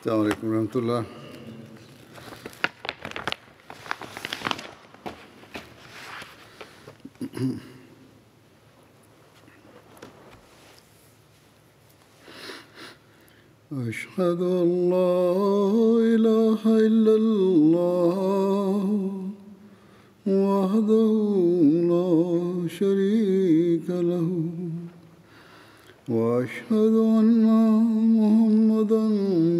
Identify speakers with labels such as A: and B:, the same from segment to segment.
A: السلام عليكم ورحمة الله أشهد أن لا إله إلا الله وحده لا شريك له وأشهد أن محمدا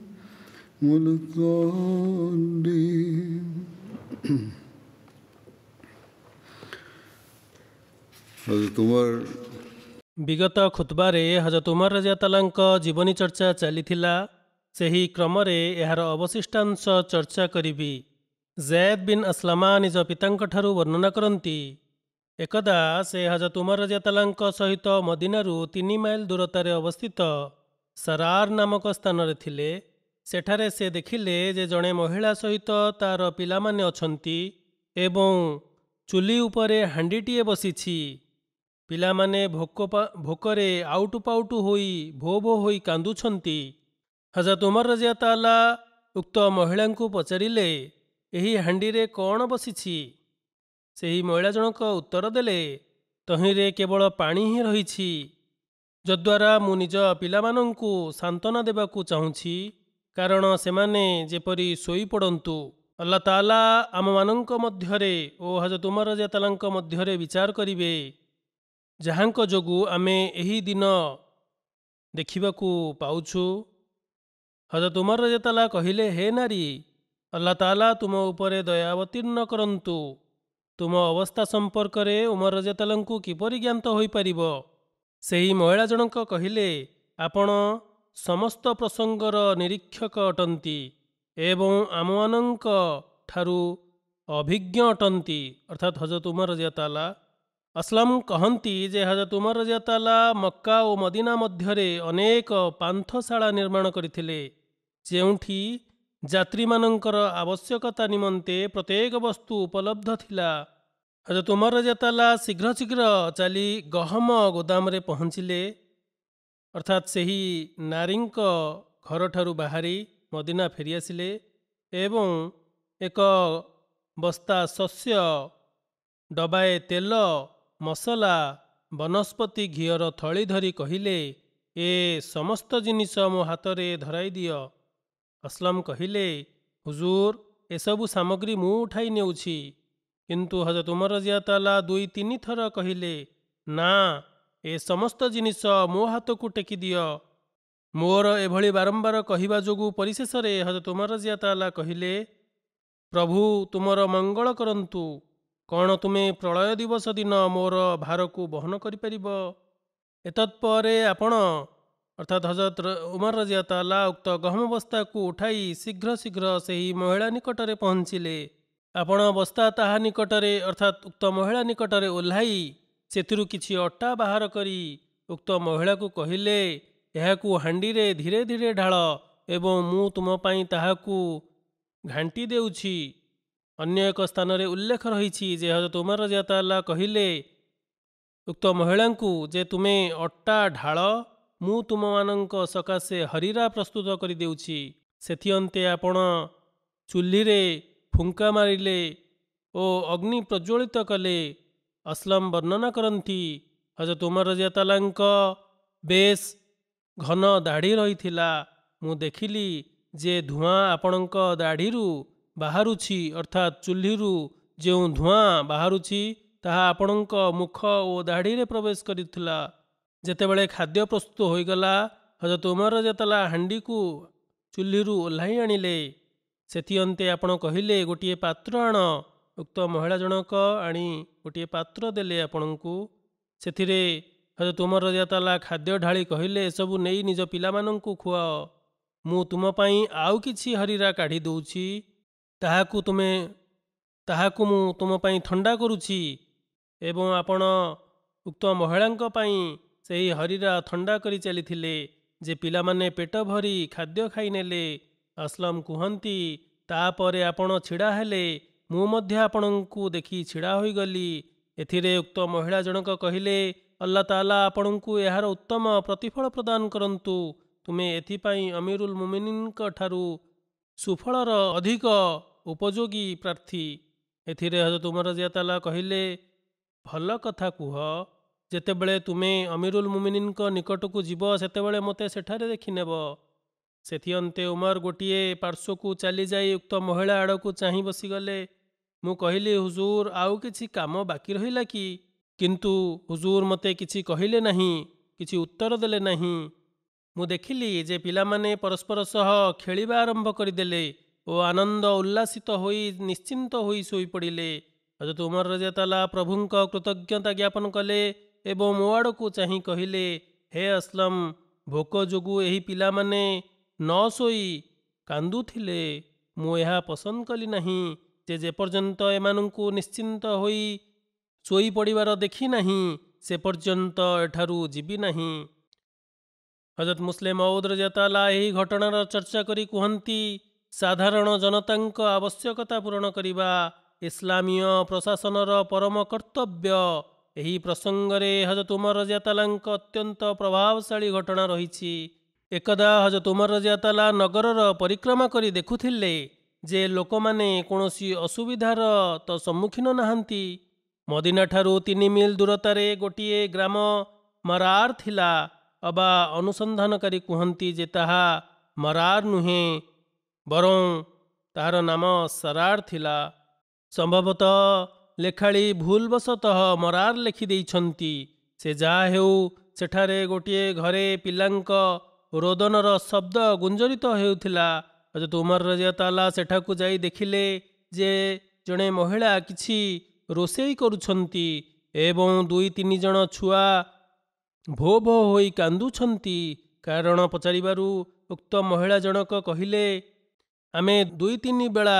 A: विगत
B: खुद्वारे हजत उमर रजाताला जीवनी चर्चा चाहिँ क्रम यहाँ अवशिष्टाश चर्चा कि जे बि असलालमा निज पिता वर्णना हजत उमर रजाताला सहित मदिनहरू तिन माइल दूरत अवस्थित सरार नामक स्थानले ସେଠାରେ ସେ ଦେଖିଲେ ଯେ ଜଣେ ମହିଳା ସହିତ ତା'ର ପିଲାମାନେ ଅଛନ୍ତି ଏବଂ ଚୁଲି ଉପରେ ହାଣ୍ଡିଟିଏ ବସିଛି ପିଲାମାନେ ଭୋକ ଭୋକରେ ଆଉଟୁ ପାଉଟୁ ହୋଇ ଭୋ ଭୋ ହୋଇ କାନ୍ଦୁଛନ୍ତି ହଜରତ ଉମର ରଜିଆ ତାଲା ଉକ୍ତ ମହିଳାଙ୍କୁ ପଚାରିଲେ ଏହି ହାଣ୍ଡିରେ କ'ଣ ବସିଛି ସେହି ମହିଳା ଜଣକ ଉତ୍ତର ଦେଲେ ତହିଁରେ କେବଳ ପାଣି ହିଁ ରହିଛି ଯଦ୍ୱାରା ମୁଁ ନିଜ ପିଲାମାନଙ୍କୁ ସାନ୍ତ୍ୱନା ଦେବାକୁ ଚାହୁଁଛି କାରଣ ସେମାନେ ଯେପରି ଶୋଇପଡ଼ନ୍ତୁ ଅଲ୍ଲା ତାଲା ଆମମାନଙ୍କ ମଧ୍ୟରେ ଓ ହଜରତ ଉମର ରଜାତାଲାଙ୍କ ମଧ୍ୟରେ ବିଚାର କରିବେ ଯାହାଙ୍କ ଯୋଗୁଁ ଆମେ ଏହି ଦିନ ଦେଖିବାକୁ ପାଉଛୁ ହଜରତ ଉମର ରଜାତାଲା କହିଲେ ହେ ନାରୀ ଅଲ୍ଲା ତାଲା ତୁମ ଉପରେ ଦୟା ଅବତୀର୍ଣ୍ଣ କରନ୍ତୁ ତୁମ ଅବସ୍ଥା ସମ୍ପର୍କରେ ଉମର ରଜାତାଲାଙ୍କୁ କିପରି ଜ୍ଞାତ ହୋଇପାରିବ ସେହି ମହିଳା ଜଣଙ୍କ କହିଲେ ଆପଣ ସମସ୍ତ ପ୍ରସଙ୍ଗର ନିରୀକ୍ଷକ ଅଟନ୍ତି ଏବଂ ଆମମାନଙ୍କ ଠାରୁ ଅଭିଜ୍ଞ ଅଟନ୍ତି ଅର୍ଥାତ୍ ହଜରତ ଉମର ରଜିଆତାଲା ଅସଲାମ କହନ୍ତି ଯେ ହଜରତ ଉମର ରଜିଆତାଲା ମକା ଓ ମଦିନା ମଧ୍ୟରେ ଅନେକ ପାନ୍ଥଶାଳା ନିର୍ମାଣ କରିଥିଲେ ଯେଉଁଠି ଯାତ୍ରୀମାନଙ୍କର ଆବଶ୍ୟକତା ନିମନ୍ତେ ପ୍ରତ୍ୟେକ ବସ୍ତୁ ଉପଲବ୍ଧ ଥିଲା ହଜରତ ଉମର ରଜିଆତାଲା ଶୀଘ୍ର ଶୀଘ୍ର ଚାଲି ଗହମ ଗୋଦାମରେ ପହଞ୍ଚିଲେ ଅର୍ଥାତ୍ ସେହି ନାରୀଙ୍କ ଘରଠାରୁ ବାହାରି ମଦିନା ଫେରିଆସିଲେ ଏବଂ ଏକ ବସ୍ତା ଶସ୍ୟ ଡବାଏ ତେଲ ମସଲା ବନସ୍ପତି ଘିଅର ଥଳି ଧରି କହିଲେ ଏ ସମସ୍ତ ଜିନିଷ ମୋ ହାତରେ ଧରାଇ ଦିଅ ଅସଲମ କହିଲେ ହୁଜୁର ଏସବୁ ସାମଗ୍ରୀ ମୁଁ ଉଠାଇ ନେଉଛି କିନ୍ତୁ ହଜରତ ଉମର ତାଲା ଦୁଇ ତିନି ଥର କହିଲେ ନା ଏ ସମସ୍ତ ଜିନିଷ ମୋ ହାତକୁ ଟେକି ଦିଅ ମୋର ଏଭଳି ବାରମ୍ବାର କହିବା ଯୋଗୁଁ ପରିଶେଷରେ ହଜରତ ଉମର ତାଲା କହିଲେ ପ୍ରଭୁ ତୁମର ମଙ୍ଗଳ କରନ୍ତୁ କ'ଣ ତୁମେ ପ୍ରଳୟ ଦିବସ ଦିନ ମୋର ଭାରକୁ ବହନ କରିପାରିବ ଏତତ୍ ପରେ ଆପଣ ଅର୍ଥାତ୍ ହଜରତ ଉମର ତାଲା ଉକ୍ତ ଗହମ ବସ୍ତାକୁ ଉଠାଇ ଶୀଘ୍ର ଶୀଘ୍ର ସେହି ମହିଳା ନିକଟରେ ପହଞ୍ଚିଲେ ଆପଣ ବସ୍ତା ତାହା ନିକଟରେ ଅର୍ଥାତ୍ ଉକ୍ତ ମହିଳା ନିକଟରେ ଓହ୍ଲାଇ ସେଥିରୁ କିଛି ଅଟା ବାହାର କରି ଉକ୍ତ ମହିଳାକୁ କହିଲେ ଏହାକୁ ହାଣ୍ଡିରେ ଧୀରେ ଧୀରେ ଢାଳ ଏବଂ ମୁଁ ତୁମ ପାଇଁ ତାହାକୁ ଘାଣ୍ଟି ଦେଉଛି ଅନ୍ୟ ଏକ ସ୍ଥାନରେ ଉଲ୍ଲେଖ ରହିଛି ଯେ ତୁମର ଜାତାଲା କହିଲେ ଉକ୍ତ ମହିଳାଙ୍କୁ ଯେ ତୁମେ ଅଟା ଢାଳ ମୁଁ ତୁମମାନଙ୍କ ସକାଶେ ହରିରା ପ୍ରସ୍ତୁତ କରିଦେଉଛି ସେଥିଅନ୍ତେ ଆପଣ ଚୁଲିରେ ଫୁଙ୍କା ମାରିଲେ ଓ ଅଗ୍ନି ପ୍ରଜ୍ୱଳିତ କଲେ ଅସଲମ ବର୍ଣ୍ଣନା କରନ୍ତି ହଜରତ ଉମର ରଜିଆତାଲାଙ୍କ ବେଶ ଘନ ଦାଢ଼ି ରହିଥିଲା ମୁଁ ଦେଖିଲି ଯେ ଧୂଆଁ ଆପଣଙ୍କ ଦାଢ଼ିରୁ ବାହାରୁଛି ଅର୍ଥାତ୍ ଚୁଲିରୁ ଯେଉଁ ଧୂଆଁ ବାହାରୁଛି ତାହା ଆପଣଙ୍କ ମୁଖ ଓ ଦାଢ଼ିରେ ପ୍ରବେଶ କରିଥିଲା ଯେତେବେଳେ ଖାଦ୍ୟ ପ୍ରସ୍ତୁତ ହୋଇଗଲା ହଜରତ ଉମର ରଜିଆତାଲା ହାଣ୍ଡିକୁ ଚୁଲିରୁ ଓହ୍ଲାଇ ଆଣିଲେ ସେଥିଅନ୍ତେ ଆପଣ କହିଲେ ଗୋଟିଏ ପାତ୍ର ଆଣ ଉକ୍ତ ମହିଳା ଜଣକ ଆଣି ଗୋଟିଏ ପାତ୍ର ଦେଲେ ଆପଣଙ୍କୁ ସେଥିରେ ହଜ ତୁମର ଜାତାଲା ଖାଦ୍ୟ ଢାଳି କହିଲେ ଏସବୁ ନେଇ ନିଜ ପିଲାମାନଙ୍କୁ ଖୁଆଅ ମୁଁ ତୁମ ପାଇଁ ଆଉ କିଛି ହରିରା କାଢ଼ି ଦେଉଛି ତାହାକୁ ତୁମେ ତାହାକୁ ମୁଁ ତୁମ ପାଇଁ ଥଣ୍ଡା କରୁଛି ଏବଂ ଆପଣ ଉକ୍ତ ମହିଳାଙ୍କ ପାଇଁ ସେହି ହରିରା ଥଣ୍ଡା କରି ଚାଲିଥିଲେ ଯେ ପିଲାମାନେ ପେଟ ଭରି ଖାଦ୍ୟ ଖାଇନେଲେ ଆସଲମ୍ କୁହନ୍ତି ତାପରେ ଆପଣ ଛିଡ଼ା ହେଲେ ମୁଁ ମଧ୍ୟ ଆପଣଙ୍କୁ ଦେଖି ଛିଡ଼ା ହୋଇଗଲି ଏଥିରେ ଉକ୍ତ ମହିଳା ଜଣକ କହିଲେ ଅଲ୍ଲା ତାଲା ଆପଣଙ୍କୁ ଏହାର ଉତ୍ତମ ପ୍ରତିଫଳ ପ୍ରଦାନ କରନ୍ତୁ ତୁମେ ଏଥିପାଇଁ ଅମିରୁଲ ମୁମିନିଙ୍କ ଠାରୁ ସୁଫଳର ଅଧିକ ଉପଯୋଗୀ ପ୍ରାର୍ଥୀ ଏଥିରେ ହଜରତ ଉମର ଜିଆତାଲା କହିଲେ ଭଲ କଥା କୁହ ଯେତେବେଳେ ତୁମେ ଅମିରୁଲ ମୁମିନିଙ୍କ ନିକଟକୁ ଯିବ ସେତେବେଳେ ମୋତେ ସେଠାରେ ଦେଖିନେବ ସେଥି ଅନ୍ତେ ଉମର ଗୋଟିଏ ପାର୍ଶ୍ୱକୁ ଚାଲିଯାଇ ଉକ୍ତ ମହିଳା ଆଡ଼କୁ ଚାହିଁ ବସିଗଲେ ମୁଁ କହିଲି ହୁଜୁର ଆଉ କିଛି କାମ ବାକି ରହିଲା କି କିନ୍ତୁ ହୁଜୁର ମୋତେ କିଛି କହିଲେ ନାହିଁ କିଛି ଉତ୍ତର ଦେଲେ ନାହିଁ ମୁଁ ଦେଖିଲି ଯେ ପିଲାମାନେ ପରସ୍ପର ସହ ଖେଳିବା ଆରମ୍ଭ କରିଦେଲେ ଓ ଆନନ୍ଦ ଉଲ୍ଲାସିତ ହୋଇ ନିଶ୍ଚିନ୍ତ ହୋଇ ଶୋଇପଡ଼ିଲେ ହଜରତ ଉମର ରଜାତାଲା ପ୍ରଭୁଙ୍କ କୃତଜ୍ଞତା ଜ୍ଞାପନ କଲେ ଏବଂ ମୋ ଆଡ଼କୁ ଚାହିଁ କହିଲେ ହେ ଅସଲମ ଭୋକ ଯୋଗୁଁ ଏହି ପିଲାମାନେ ନ ଶୋଇ କାନ୍ଦୁଥିଲେ ମୁଁ ଏହା ପସନ୍ଦ କଲି ନାହିଁ ସେ ଯେପର୍ଯ୍ୟନ୍ତ ଏମାନଙ୍କୁ ନିଶ୍ଚିନ୍ତ ହୋଇ ଶୋଇପଡ଼ିବାର ଦେଖିନାହିଁ ସେ ପର୍ଯ୍ୟନ୍ତ ଏଠାରୁ ଯିବି ନାହିଁ ହଜରତ ମୁସଲିମ ଅଉଦ୍ର ଜେତାଲା ଏହି ଘଟଣାର ଚର୍ଚ୍ଚା କରି କୁହନ୍ତି ସାଧାରଣ ଜନତାଙ୍କ ଆବଶ୍ୟକତା ପୂରଣ କରିବା ଇସଲାମୀୟ ପ୍ରଶାସନର ପରମ କର୍ତ୍ତବ୍ୟ ଏହି ପ୍ରସଙ୍ଗରେ ହଜରତ ଉମର ରଜିଆତାଲାଙ୍କ ଅତ୍ୟନ୍ତ ପ୍ରଭାବଶାଳୀ ଘଟଣା ରହିଛି ଏକଦା ହଜରତ ଉମର ରଜିଆତାଲା ନଗରର ପରିକ୍ରମା କରି ଦେଖୁଥିଲେ ଯେ ଲୋକମାନେ କୌଣସି ଅସୁବିଧାର ତ ସମ୍ମୁଖୀନ ନାହାନ୍ତି ମଦିନାଠାରୁ ତିନି ମିଲ୍ ଦୂରତାରେ ଗୋଟିଏ ଗ୍ରାମ ମରାର ଥିଲା ଅବା ଅନୁସନ୍ଧାନକାରୀ କୁହନ୍ତି ଯେ ତାହା ମରାର ନୁହେଁ ବରଂ ତାହାର ନାମ ସରାର ଥିଲା ସମ୍ଭବତଃ ଲେଖାଳି ଭୁଲବଶତଃ ମରାର ଲେଖିଦେଇଛନ୍ତି ସେ ଯାହା ହେଉ ସେଠାରେ ଗୋଟିଏ ଘରେ ପିଲାଙ୍କ ରୋଦନର ଶବ୍ଦ ଗୁଞ୍ଜରିତ ହେଉଥିଲା ହଜରତ ଉମର ତାଲା ସେଠାକୁ ଯାଇ ଦେଖିଲେ ଯେ ଜଣେ ମହିଳା କିଛି ରୋଷେଇ କରୁଛନ୍ତି ଏବଂ ଦୁଇ ତିନି ଜଣ ଛୁଆ ଭୋ ଭୋ ହୋଇ କାନ୍ଦୁଛନ୍ତି କାରଣ ପଚାରିବାରୁ ଉକ୍ତ ମହିଳା ଜଣକ କହିଲେ ଆମେ ଦୁଇ ତିନି ବେଳା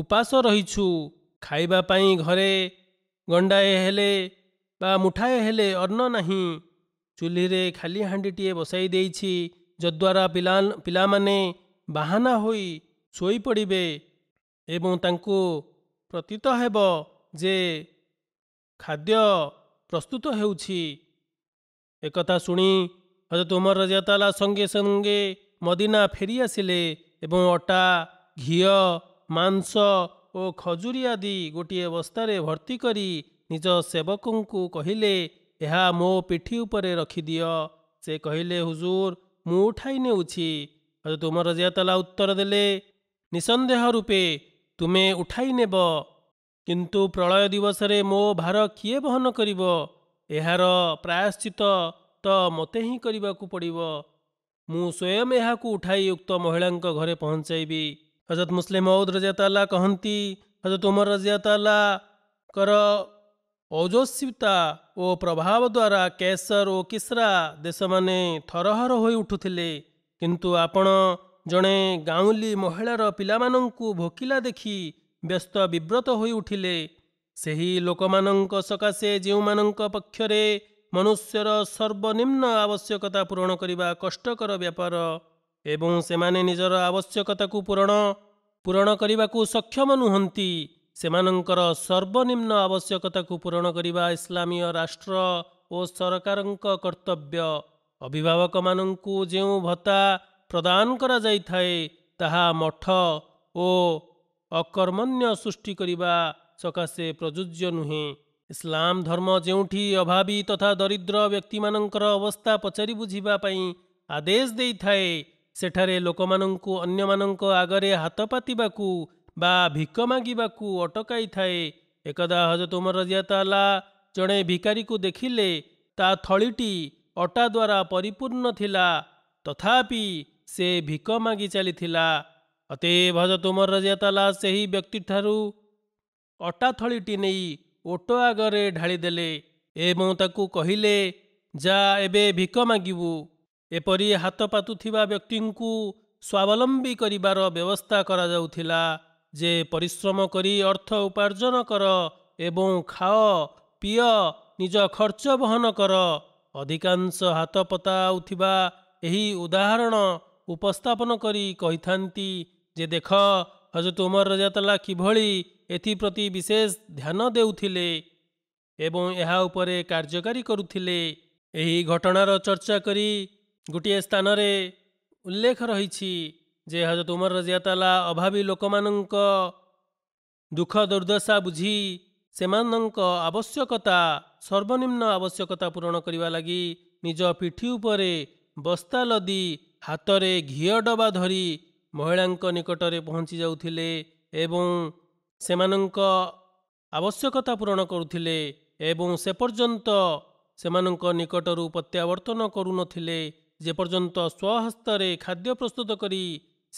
B: ଉପାସ ରହିଛୁ ଖାଇବା ପାଇଁ ଘରେ ଗଣ୍ଡାଏ ହେଲେ ବା ମୁଠାଏ ହେଲେ ଅନ୍ନ ନାହିଁ ଚୁଲିରେ ଖାଲି ହାଣ୍ଡିଟିଏ ବସାଇ ଦେଇଛି ଯଦ୍ୱାରା ପିଲା ପିଲାମାନେ ବାହାନା ହୋଇ ଶୋଇପଡ଼ିବେ ଏବଂ ତାଙ୍କୁ ପ୍ରତୀତ ହେବ ଯେ ଖାଦ୍ୟ ପ୍ରସ୍ତୁତ ହେଉଛି ଏକଥା ଶୁଣି ହଜରତ ଉମର ରଜାତାଲା ସଙ୍ଗେ ସଙ୍ଗେ ମଦିନା ଫେରିଆସିଲେ ଏବଂ ଅଟା ଘିଅ ମାଂସ ଓ ଖଜୁରୀ ଆଦି ଗୋଟିଏ ବସ୍ତାରେ ଭର୍ତ୍ତି କରି ନିଜ ସେବକଙ୍କୁ କହିଲେ ଏହା ମୋ ପିଠି ଉପରେ ରଖିଦିଅ ସେ କହିଲେ ହୁଜୁର ମୁଁ ଉଠାଇ ନେଉଛି ହଜରତ ଉମର ରଜିଆତଲା ଉତ୍ତର ଦେଲେ ନିସନ୍ଦେହ ରୂପେ ତୁମେ ଉଠାଇ ନେବ କିନ୍ତୁ ପ୍ରଳୟ ଦିବସରେ ମୋ ଭାର କିଏ ବହନ କରିବ ଏହାର ପ୍ରାୟଶ୍ଚିତ ତ ମୋତେ ହିଁ କରିବାକୁ ପଡ଼ିବ ମୁଁ ସ୍ୱୟଂ ଏହାକୁ ଉଠାଇ ଉକ୍ତ ମହିଳାଙ୍କ ଘରେ ପହଞ୍ଚାଇବି ହଜରତ ମୁସଲିମ ଅଉଦ ରଜିଆତଲା କହନ୍ତି ହଜରତ ଉମର ରଜିଆତଲାଙ୍କର ଓଜସ୍ୱିତା ଓ ପ୍ରଭାବ ଦ୍ୱାରା କେସର ଓ କିସ୍ରା ଦେଶମାନେ ଥରହର ହୋଇ ଉଠୁଥିଲେ କିନ୍ତୁ ଆପଣ ଜଣେ ଗାଉଁଲି ମହିଳାର ପିଲାମାନଙ୍କୁ ଭୋକିଲା ଦେଖି ବ୍ୟସ୍ତ ବିବ୍ରତ ହୋଇ ଉଠିଲେ ସେହି ଲୋକମାନଙ୍କ ସକାଶେ ଯେଉଁମାନଙ୍କ ପକ୍ଷରେ ମନୁଷ୍ୟର ସର୍ବନିମ୍ନ ଆବଶ୍ୟକତା ପୂରଣ କରିବା କଷ୍ଟକର ବ୍ୟାପାର ଏବଂ ସେମାନେ ନିଜର ଆବଶ୍ୟକତାକୁ ପୂରଣ ପୂରଣ କରିବାକୁ ସକ୍ଷମ ନୁହନ୍ତି ସେମାନଙ୍କର ସର୍ବନିମ୍ନ ଆବଶ୍ୟକତାକୁ ପୂରଣ କରିବା ଇସଲାମୀୟ ରାଷ୍ଟ୍ର ଓ ସରକାରଙ୍କ କର୍ତ୍ତବ୍ୟ अभिभावक म जौँ भत्ता प्रदान गराइ ता मठ ओ अकर्मण्य सृष्टिकरे सकाशे प्रजुज्य नुहेँ इसलाम धर्म जौठी अभावी तथा दरिद्र व्यक्ति व्यक्तिमा अवस्था पचारि बुझिप आदेश थाए लोक म अन्यको आग्र हातपातुवा भिक मगेको अटकै थिए एकदा हज तुम र जियाताला भिकारी भिकारिको देखिले ता थ ଅଟା ଦ୍ୱାରା ପରିପୂର୍ଣ୍ଣ ଥିଲା ତଥାପି ସେ ଭିକ ମାଗି ଚାଲିଥିଲା ଅତେ ଭଜ ତୁମର ଜେତଲା ସେହି ବ୍ୟକ୍ତିଠାରୁ ଅଟା ଥଳିଟି ନେଇ ଓଟ ଆଗରେ ଢାଳିଦେଲେ ଏବଂ ତାକୁ କହିଲେ ଯା ଏବେ ଭିକ ମାଗିବୁ ଏପରି ହାତ ପାତୁଥିବା ବ୍ୟକ୍ତିଙ୍କୁ ସ୍ୱାବଲମ୍ବୀ କରିବାର ବ୍ୟବସ୍ଥା କରାଯାଉଥିଲା ଯେ ପରିଶ୍ରମ କରି ଅର୍ଥ ଉପାର୍ଜନ କର ଏବଂ ଖାଅ ପିଅ ନିଜ ଖର୍ଚ୍ଚ ବହନ କର ଅଧିକାଂଶ ହାତ ପତାଉଥିବା ଏହି ଉଦାହରଣ ଉପସ୍ଥାପନ କରି କହିଥାନ୍ତି ଯେ ଦେଖ ହଜରତ ଉମର ରଜାତଲା କିଭଳି ଏଥିପ୍ରତି ବିଶେଷ ଧ୍ୟାନ ଦେଉଥିଲେ ଏବଂ ଏହା ଉପରେ କାର୍ଯ୍ୟକାରୀ କରୁଥିଲେ ଏହି ଘଟଣାର ଚର୍ଚ୍ଚା କରି ଗୋଟିଏ ସ୍ଥାନରେ ଉଲ୍ଲେଖ ରହିଛି ଯେ ହଜରତ ଉମର ରଜିଆତାଲା ଅଭାବୀ ଲୋକମାନଙ୍କ ଦୁଃଖ ଦୁର୍ଦ୍ଦଶା ବୁଝି ସେମାନଙ୍କ ଆବଶ୍ୟକତା ସର୍ବନିମ୍ନ ଆବଶ୍ୟକତା ପୂରଣ କରିବା ଲାଗି ନିଜ ପିଠି ଉପରେ ବସ୍ତା ଲଦି ହାତରେ ଘିଅ ଡବା ଧରି ମହିଳାଙ୍କ ନିକଟରେ ପହଞ୍ଚି ଯାଉଥିଲେ ଏବଂ ସେମାନଙ୍କ ଆବଶ୍ୟକତା ପୂରଣ କରୁଥିଲେ ଏବଂ ସେ ପର୍ଯ୍ୟନ୍ତ ସେମାନଙ୍କ ନିକଟରୁ ପ୍ରତ୍ୟାବର୍ତ୍ତନ କରୁନଥିଲେ ଯେପର୍ଯ୍ୟନ୍ତ ସ୍ୱହସ୍ତରେ ଖାଦ୍ୟ ପ୍ରସ୍ତୁତ କରି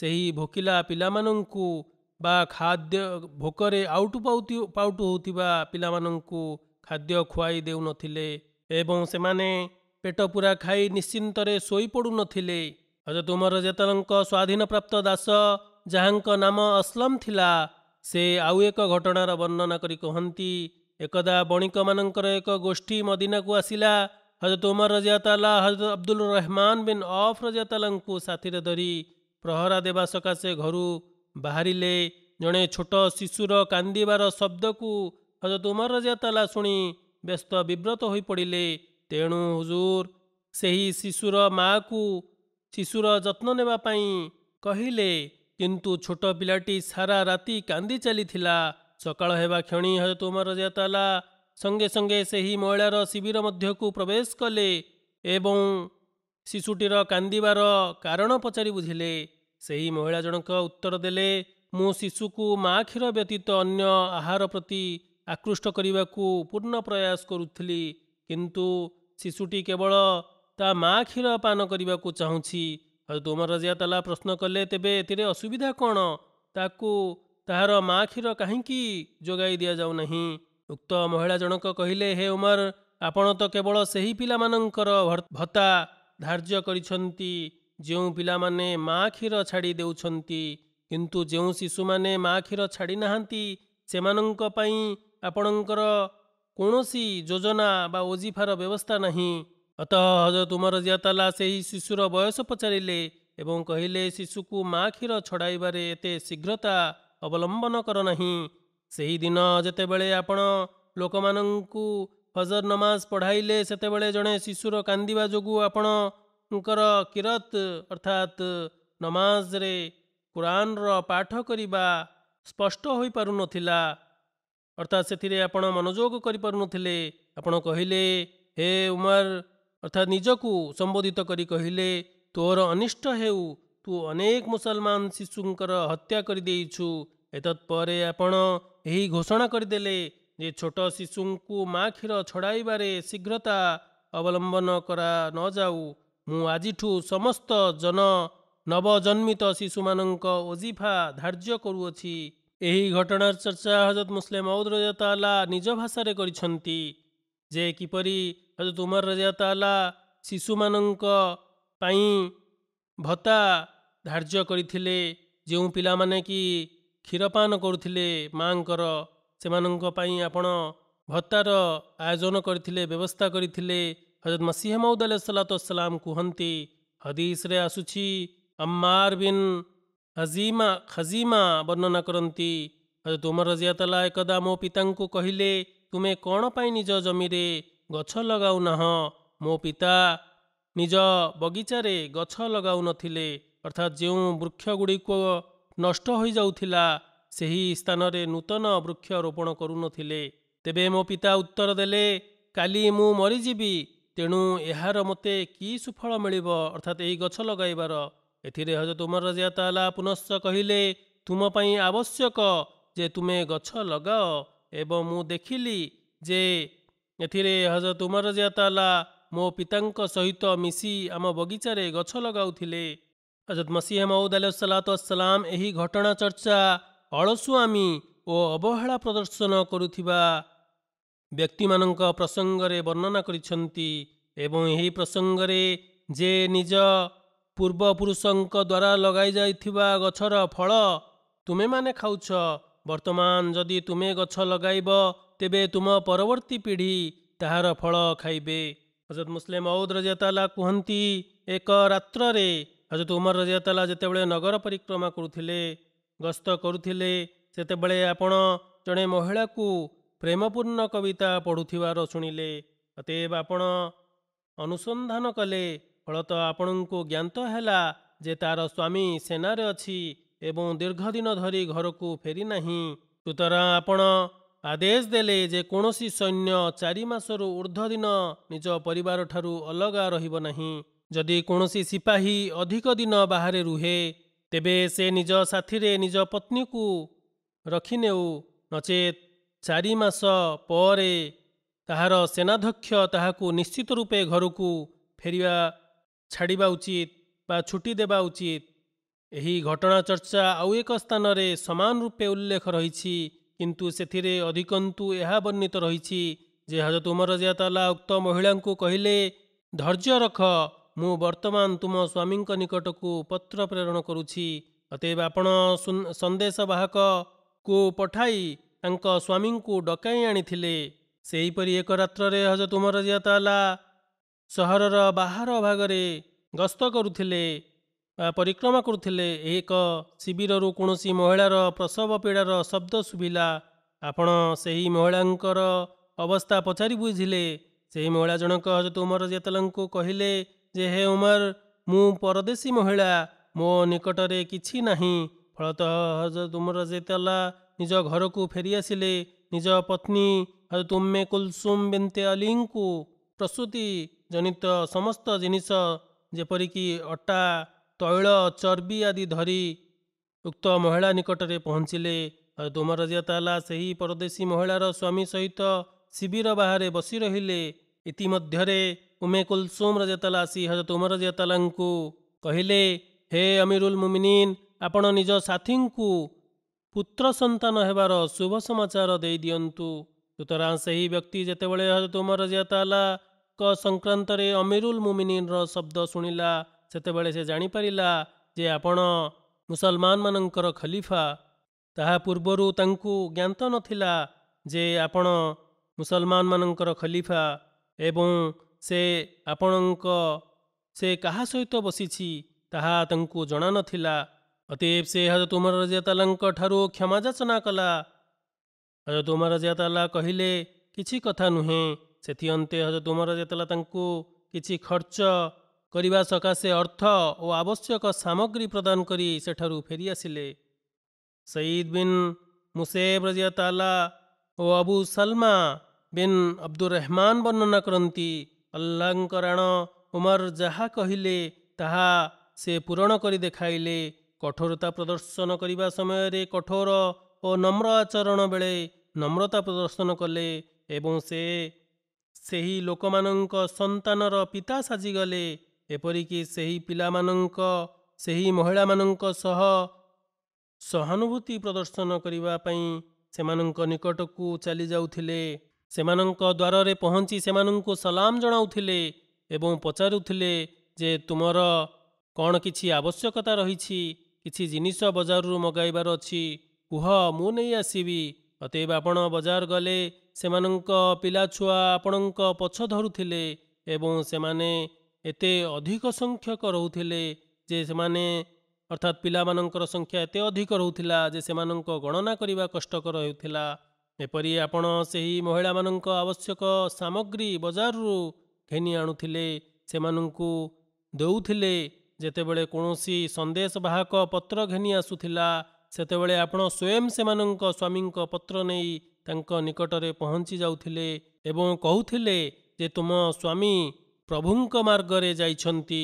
B: ସେହି ଭୋକିଲା ପିଲାମାନଙ୍କୁ ବା ଖାଦ୍ୟ ଭୋକରେ ଆଉଟୁ ପାଉଟୁ ହେଉଥିବା ପିଲାମାନଙ୍କୁ ଖାଦ୍ୟ ଖୁଆଇ ଦେଉନଥିଲେ ଏବଂ ସେମାନେ ପେଟ ପୁରା ଖାଇ ନିଶ୍ଚିନ୍ତରେ ଶୋଇପଡ଼ୁନଥିଲେ ହଜରତ ଉମର ଜେତଲଙ୍କ ସ୍ୱାଧୀନପ୍ରାପ୍ତ ଦାସ ଯାହାଙ୍କ ନାମ ଅସଲମ ଥିଲା ସେ ଆଉ ଏକ ଘଟଣାର ବର୍ଣ୍ଣନା କରି କହନ୍ତି ଏକଦା ବଣିକମାନଙ୍କର ଏକ ଗୋଷ୍ଠୀ ମଦିନାକୁ ଆସିଲା ହଜରତ ଉମର ରଜିଆତାଲା ହଜରତ ଅବଦୁଲ ରହମାନ ବିନ୍ ଅଫ୍ ରଜିଆତାଲାଙ୍କୁ ସାଥିରେ ଧରି ପ୍ରହରା ଦେବା ସକାଶେ ଘରୁ ବାହାରିଲେ ଜଣେ ଛୋଟ ଶିଶୁର କାନ୍ଦିବାର ଶବ୍ଦକୁ ହଜରତ ଉମର ତାଲା ଶୁଣି ବ୍ୟସ୍ତ ବିବ୍ରତ ହୋଇପଡ଼ିଲେ ତେଣୁ ହୁଜୁର ସେହି ଶିଶୁର ମାଆକୁ ଶିଶୁର ଯତ୍ନ ନେବା ପାଇଁ କହିଲେ କିନ୍ତୁ ଛୋଟ ପିଲାଟି ସାରା ରାତି କାନ୍ଦି ଚାଲିଥିଲା ସକାଳ ହେବା କ୍ଷଣି ହଜରତ ଉମର ତାଲା ସଙ୍ଗେ ସଙ୍ଗେ ସେହି ମହିଳାର ଶିବିର ମଧ୍ୟକୁ ପ୍ରବେଶ କଲେ ଏବଂ ଶିଶୁଟିର କାନ୍ଦିବାର କାରଣ ପଚାରି ବୁଝିଲେ ସେହି ମହିଳା ଜଣକ ଉତ୍ତର ଦେଲେ ମୁଁ ଶିଶୁକୁ ମା କ୍ଷୀର ବ୍ୟତୀତ ଅନ୍ୟ ଆହାର ପ୍ରତି ଆକୃଷ୍ଟ କରିବାକୁ ପୂର୍ଣ୍ଣ ପ୍ରୟାସ କରୁଥିଲି କିନ୍ତୁ ଶିଶୁଟି କେବଳ ତା ମା' କ୍ଷୀର ପାନ କରିବାକୁ ଚାହୁଁଛି ଆଉ ତୁମର ଜିଆତାଲା ପ୍ରଶ୍ନ କଲେ ତେବେ ଏଥିରେ ଅସୁବିଧା କ'ଣ ତାକୁ ତାହାର ମା' କ୍ଷୀର କାହିଁକି ଯୋଗାଇ ଦିଆଯାଉନାହିଁ ଉକ୍ତ ମହିଳା ଜଣକ କହିଲେ ହେ ଉମର ଆପଣ ତ କେବଳ ସେହି ପିଲାମାନଙ୍କର ଭତ୍ତା ଧାର୍ଯ୍ୟ କରିଛନ୍ତି ଯେଉଁ ପିଲାମାନେ ମା' କ୍ଷୀର ଛାଡ଼ି ଦେଉଛନ୍ତି କିନ୍ତୁ ଯେଉଁ ଶିଶୁମାନେ ମା' କ୍ଷୀର ଛାଡ଼ିନାହାନ୍ତି ସେମାନଙ୍କ ପାଇଁ ଆପଣଙ୍କର କୌଣସି ଯୋଜନା ବା ଓଜିଫାର ବ୍ୟବସ୍ଥା ନାହିଁ ଅତଃ ହଜରତ ଉମର ଜିଆତାଲା ସେହି ଶିଶୁର ବୟସ ପଚାରିଲେ ଏବଂ କହିଲେ ଶିଶୁକୁ ମା କ୍ଷୀର ଛଡ଼ାଇବାରେ ଏତେ ଶୀଘ୍ରତା ଅବଲମ୍ବନ କର ନାହିଁ ସେହିଦିନ ଯେତେବେଳେ ଆପଣ ଲୋକମାନଙ୍କୁ ହଜର ନମାଜ ପଢ଼ାଇଲେ ସେତେବେଳେ ଜଣେ ଶିଶୁର କାନ୍ଦିବା ଯୋଗୁଁ ଆପଣଙ୍କର କିରତ ଅର୍ଥାତ୍ ନମାଜରେ କୁରାନର ପାଠ କରିବା ସ୍ପଷ୍ଟ ହୋଇପାରୁନଥିଲା ଅର୍ଥାତ୍ ସେଥିରେ ଆପଣ ମନୋଯୋଗ କରିପାରୁନଥିଲେ ଆପଣ କହିଲେ ହେ ଉମର ଅର୍ଥାତ୍ ନିଜକୁ ସମ୍ବୋଧିତ କରି କହିଲେ ତୋର ଅନିଷ୍ଟ ହେଉ ତୁ ଅନେକ ମୁସଲମାନ ଶିଶୁଙ୍କର ହତ୍ୟା କରିଦେଇଛୁ ଏତତ୍ପରେ ଆପଣ ଏହି ଘୋଷଣା କରିଦେଲେ ଯେ ଛୋଟ ଶିଶୁଙ୍କୁ ମା କ୍ଷୀର ଛଡ଼ାଇବାରେ ଶୀଘ୍ରତା ଅବଲମ୍ବନ କରା ନଯାଉ ମୁଁ ଆଜିଠୁ ସମସ୍ତ ଜନ ନବଜନ୍ମିତ ଶିଶୁମାନଙ୍କ ଓଜିଫା ଧାର୍ଯ୍ୟ କରୁଅଛି ଏହି ଘଟଣାର ଚର୍ଚ୍ଚା ହଜରତ ମୁସଲିମ ଅଉଦ ରଜାତାଲା ନିଜ ଭାଷାରେ କରିଛନ୍ତି ଯେ କିପରି ହଜରତ ଉମର ରଜାତାଲା ଶିଶୁମାନଙ୍କ ପାଇଁ ଭତ୍ତା ଧାର୍ଯ୍ୟ କରିଥିଲେ ଯେଉଁ ପିଲାମାନେ କି କ୍ଷୀରପାନ କରୁଥିଲେ ମାଆଙ୍କର ସେମାନଙ୍କ ପାଇଁ ଆପଣ ଭତ୍ତାର ଆୟୋଜନ କରିଥିଲେ ବ୍ୟବସ୍ଥା କରିଥିଲେ ହଜରତ ମସିହ ମଉଦ ଅଲ୍ଲା ସଲାତ ସଲାମ କୁହନ୍ତି ହଦିସରେ ଆସୁଛି ଅମାର ବିନ୍ ହଜିମା ଖଜିମା ବର୍ଣ୍ଣନା କରନ୍ତି ତୁମର ଜିଆତଲା ଏକଦା ମୋ ପିତାଙ୍କୁ କହିଲେ ତୁମେ କ'ଣ ପାଇଁ ନିଜ ଜମିରେ ଗଛ ଲଗାଉ ନାହଁ ମୋ ପିତା ନିଜ ବଗିଚାରେ ଗଛ ଲଗାଉନଥିଲେ ଅର୍ଥାତ୍ ଯେଉଁ ବୃକ୍ଷ ଗୁଡ଼ିକ ନଷ୍ଟ ହୋଇଯାଉଥିଲା ସେହି ସ୍ଥାନରେ ନୂତନ ବୃକ୍ଷ ରୋପଣ କରୁନଥିଲେ ତେବେ ମୋ ପିତା ଉତ୍ତର ଦେଲେ କାଲି ମୁଁ ମରିଯିବି ତେଣୁ ଏହାର ମୋତେ କି ସୁଫଳ ମିଳିବ ଅର୍ଥାତ୍ ଏହି ଗଛ ଲଗାଇବାର ଏଥିରେ ହଜରତ ଉମର ରଜିଆ ତାଲା ପୁନଶ୍ଚ କହିଲେ ତୁମ ପାଇଁ ଆବଶ୍ୟକ ଯେ ତୁମେ ଗଛ ଲଗାଅ ଏବଂ ମୁଁ ଦେଖିଲି ଯେ ଏଥିରେ ହଜରତ ଉମର ରଜିଆ ତାଲା ମୋ ପିତାଙ୍କ ସହିତ ମିଶି ଆମ ବଗିଚାରେ ଗଛ ଲଗାଉଥିଲେ ହଜରତ ମସିହ ମଉଦ ଆଲସଲାତସଲାମ ଏହି ଘଟଣା ଚର୍ଚ୍ଚା ଅଳସୁଆମୀ ଓ ଅବହେଳା ପ୍ରଦର୍ଶନ କରୁଥିବା ବ୍ୟକ୍ତିମାନଙ୍କ ପ୍ରସଙ୍ଗରେ ବର୍ଣ୍ଣନା କରିଛନ୍ତି ଏବଂ ଏହି ପ୍ରସଙ୍ଗରେ ଯେ ନିଜ ପୂର୍ବପୁରୁଷଙ୍କ ଦ୍ୱାରା ଲଗାଇଯାଇଥିବା ଗଛର ଫଳ ତୁମେମାନେ ଖାଉଛ ବର୍ତ୍ତମାନ ଯଦି ତୁମେ ଗଛ ଲଗାଇବ ତେବେ ତୁମ ପରବର୍ତ୍ତୀ ପିଢ଼ି ତାହାର ଫଳ ଖାଇବେ ହଜରତ ମୁସଲିମ ଅଉଦ ରଜିଆତାଲା କୁହନ୍ତି ଏକ ରାତ୍ରରେ ହଜରତ ଉମର ରଜିଆତାଲା ଯେତେବେଳେ ନଗର ପରିକ୍ରମା କରୁଥିଲେ ଗସ୍ତ କରୁଥିଲେ ସେତେବେଳେ ଆପଣ ଜଣେ ମହିଳାକୁ ପ୍ରେମପୂର୍ଣ୍ଣ କବିତା ପଢ଼ୁଥିବାର ଶୁଣିଲେ ଅତେବ ଆପଣ ଅନୁସନ୍ଧାନ କଲେ ଫଳତଃ ଆପଣଙ୍କୁ ଜ୍ଞାତ ହେଲା ଯେ ତାର ସ୍ୱାମୀ ସେନାରେ ଅଛି ଏବଂ ଦୀର୍ଘ ଦିନ ଧରି ଘରକୁ ଫେରିନାହିଁ ସୁତରାଂ ଆପଣ ଆଦେଶ ଦେଲେ ଯେ କୌଣସି ସୈନ୍ୟ ଚାରି ମାସରୁ ଊର୍ଦ୍ଧ୍ୱ ଦିନ ନିଜ ପରିବାର ଠାରୁ ଅଲଗା ରହିବ ନାହିଁ ଯଦି କୌଣସି ସିପାହୀ ଅଧିକ ଦିନ ବାହାରେ ରୁହେ ତେବେ ସେ ନିଜ ସାଥିରେ ନିଜ ପତ୍ନୀକୁ ରଖିନେଉ ନଚେତ୍ ଚାରି ମାସ ପରେ ତାହାର ସେନାଧ୍ୟକ୍ଷ ତାହାକୁ ନିଶ୍ଚିତ ରୂପେ ଘରକୁ ଫେରିବା ଛାଡ଼ିବା ଉଚିତ ବା ଛୁଟି ଦେବା ଉଚିତ ଏହି ଘଟଣା ଚର୍ଚ୍ଚା ଆଉ ଏକ ସ୍ଥାନରେ ସମାନ ରୂପେ ଉଲ୍ଲେଖ ରହିଛି କିନ୍ତୁ ସେଥିରେ ଅଧିକନ୍ତୁ ଏହା ବର୍ଣ୍ଣିତ ରହିଛି ଯେ ହଜରତ ଉମର ଜିଆତଲା ଉକ୍ତ ମହିଳାଙ୍କୁ କହିଲେ ଧୈର୍ଯ୍ୟ ରଖ ମୁଁ ବର୍ତ୍ତମାନ ତୁମ ସ୍ୱାମୀଙ୍କ ନିକଟକୁ ପତ୍ର ପ୍ରେରଣ କରୁଛି ଅତେବ ଆପଣ ସନ୍ଦେଶବାହକକୁ ପଠାଇ ତାଙ୍କ ସ୍ୱାମୀଙ୍କୁ ଡକାଇ ଆଣିଥିଲେ ସେହିପରି ଏକ ରାତ୍ରରେ ହଜରତ ଉମର ଜିଆତଲା सहरर बाहार भागरे गस्त गरुलेमा शिरु किसिस महिला प्रसव पीडार शब्द शुभलाइला अवस्था पचारि बुझि सही महिलाजक हजुर उमर जेताला उमर म परदेशी महिला मो निकटले कि नै फलतः हजर जेताला निज घरको फेरी आसे निज पत्नी हजुर मेल्सुम बेन्ते अलि प्रसुति ଜନିତ ସମସ୍ତ ଜିନିଷ ଯେପରିକି ଅଟା ତୈଳ ଚର୍ବି ଆଦି ଧରି ଉକ୍ତ ମହିଳା ନିକଟରେ ପହଞ୍ଚିଲେ ତୁମର ଜିଆତାଲା ସେହି ପରଦେଶୀ ମହିଳାର ସ୍ୱାମୀ ସହିତ ଶିବିର ବାହାରେ ବସି ରହିଲେ ଇତିମଧ୍ୟରେ ଉମେ କୁଲସୁମ ରଜାତାଲା ଆସି ହଜରତ ଉମର ଜିଆତାଲାଙ୍କୁ କହିଲେ ହେ ଅମିରୁଲ ମୁମିନିନ୍ ଆପଣ ନିଜ ସାଥୀଙ୍କୁ ପୁତ୍ର ସନ୍ତାନ ହେବାର ଶୁଭ ସମାଚାର ଦେଇଦିଅନ୍ତୁ ସୁତରାଂ ସେହି ବ୍ୟକ୍ତି ଯେତେବେଳେ ହଜରତ ଉମର ଜିଆତାଲା ଙ୍କ ସଂକ୍ରାନ୍ତରେ ଅମିରୁଲ ମୁମିନିନ୍ର ଶବ୍ଦ ଶୁଣିଲା ସେତେବେଳେ ସେ ଜାଣିପାରିଲା ଯେ ଆପଣ ମୁସଲମାନମାନଙ୍କର ଖଲିଫା ତାହା ପୂର୍ବରୁ ତାଙ୍କୁ ଜ୍ଞାତ ନଥିଲା ଯେ ଆପଣ ମୁସଲମାନମାନଙ୍କର ଖଲିଫା ଏବଂ ସେ ଆପଣଙ୍କ ସେ କାହା ସହିତ ବସିଛି ତାହା ତାଙ୍କୁ ଜଣାନଥିଲା ଅତିବ ସେ ହଜରତ ଉମର ରଜିଆତାଲାଙ୍କ ଠାରୁ କ୍ଷମା ଯାଚନା କଲା ହଜରତ ଉମର ରଜିଆତାଲା କହିଲେ କିଛି କଥା ନୁହେଁ ସେଥି ଅନ୍ତେ ହଜତୁମର ଯେତେବେଳେ ତାଙ୍କୁ କିଛି ଖର୍ଚ୍ଚ କରିବା ସକାଶେ ଅର୍ଥ ଓ ଆବଶ୍ୟକ ସାମଗ୍ରୀ ପ୍ରଦାନ କରି ସେଠାରୁ ଫେରିଆସିଲେ ସଇଦ୍ ବିନ୍ ମୁସେବ ତାଲା ଓ Abu Salama bin Abdur Rehman ବର୍ଣ୍ଣନା କରନ୍ତି ଅଲ୍ଲାଙ୍କ ରାଣ ଉମର ଯାହା କହିଲେ ତାହା ସେ ପୂରଣ କରି ଦେଖାଇଲେ କଠୋରତା ପ୍ରଦର୍ଶନ କରିବା ସମୟରେ କଠୋର ଓ ନମ୍ର ଆଚରଣ ବେଳେ ନମ୍ରତା ପ୍ରଦର୍ଶନ କଲେ ଏବଂ ସେ ସେହି ଲୋକମାନଙ୍କ ସନ୍ତାନର ପିତା ସାଜିଗଲେ ଏପରିକି ସେହି ପିଲାମାନଙ୍କ ସେହି ମହିଳାମାନଙ୍କ ସହ ସହାନୁଭୂତି ପ୍ରଦର୍ଶନ କରିବା ପାଇଁ ସେମାନଙ୍କ ନିକଟକୁ ଚାଲିଯାଉଥିଲେ ସେମାନଙ୍କ ଦ୍ୱାରରେ ପହଞ୍ଚି ସେମାନଙ୍କୁ ସଲାମ ଜଣାଉଥିଲେ ଏବଂ ପଚାରୁଥିଲେ ଯେ ତୁମର କ'ଣ କିଛି ଆବଶ୍ୟକତା ରହିଛି କିଛି ଜିନିଷ ବଜାରରୁ ମଗାଇବାର ଅଛି କୁହ ମୁଁ ନେଇ ଆସିବି ଅତେବ ଆପଣ ବଜାର ଗଲେ ସେମାନଙ୍କ ପିଲାଛୁଆ ଆପଣଙ୍କ ପଛ ଧରୁଥିଲେ ଏବଂ ସେମାନେ ଏତେ ଅଧିକ ସଂଖ୍ୟକ ରହୁଥିଲେ ଯେ ସେମାନେ ଅର୍ଥାତ୍ ପିଲାମାନଙ୍କର ସଂଖ୍ୟା ଏତେ ଅଧିକ ରହୁଥିଲା ଯେ ସେମାନଙ୍କ ଗଣନା କରିବା କଷ୍ଟକର ହେଉଥିଲା ଏପରି ଆପଣ ସେହି ମହିଳାମାନଙ୍କ ଆବଶ୍ୟକ ସାମଗ୍ରୀ ବଜାରରୁ ଘେନି ଆଣୁଥିଲେ ସେମାନଙ୍କୁ ଦେଉଥିଲେ ଯେତେବେଳେ କୌଣସି ସନ୍ଦେଶ ବାହକ ପତ୍ର ଘେନି ଆସୁଥିଲା ସେତେବେଳେ ଆପଣ ସ୍ୱୟଂ ସେମାନଙ୍କ ସ୍ୱାମୀଙ୍କ ପତ୍ର ନେଇ ତାଙ୍କ ନିକଟରେ ପହଞ୍ଚି ଯାଉଥିଲେ ଏବଂ କହୁଥିଲେ ଯେ ତୁମ ସ୍ୱାମୀ ପ୍ରଭୁଙ୍କ ମାର୍ଗରେ ଯାଇଛନ୍ତି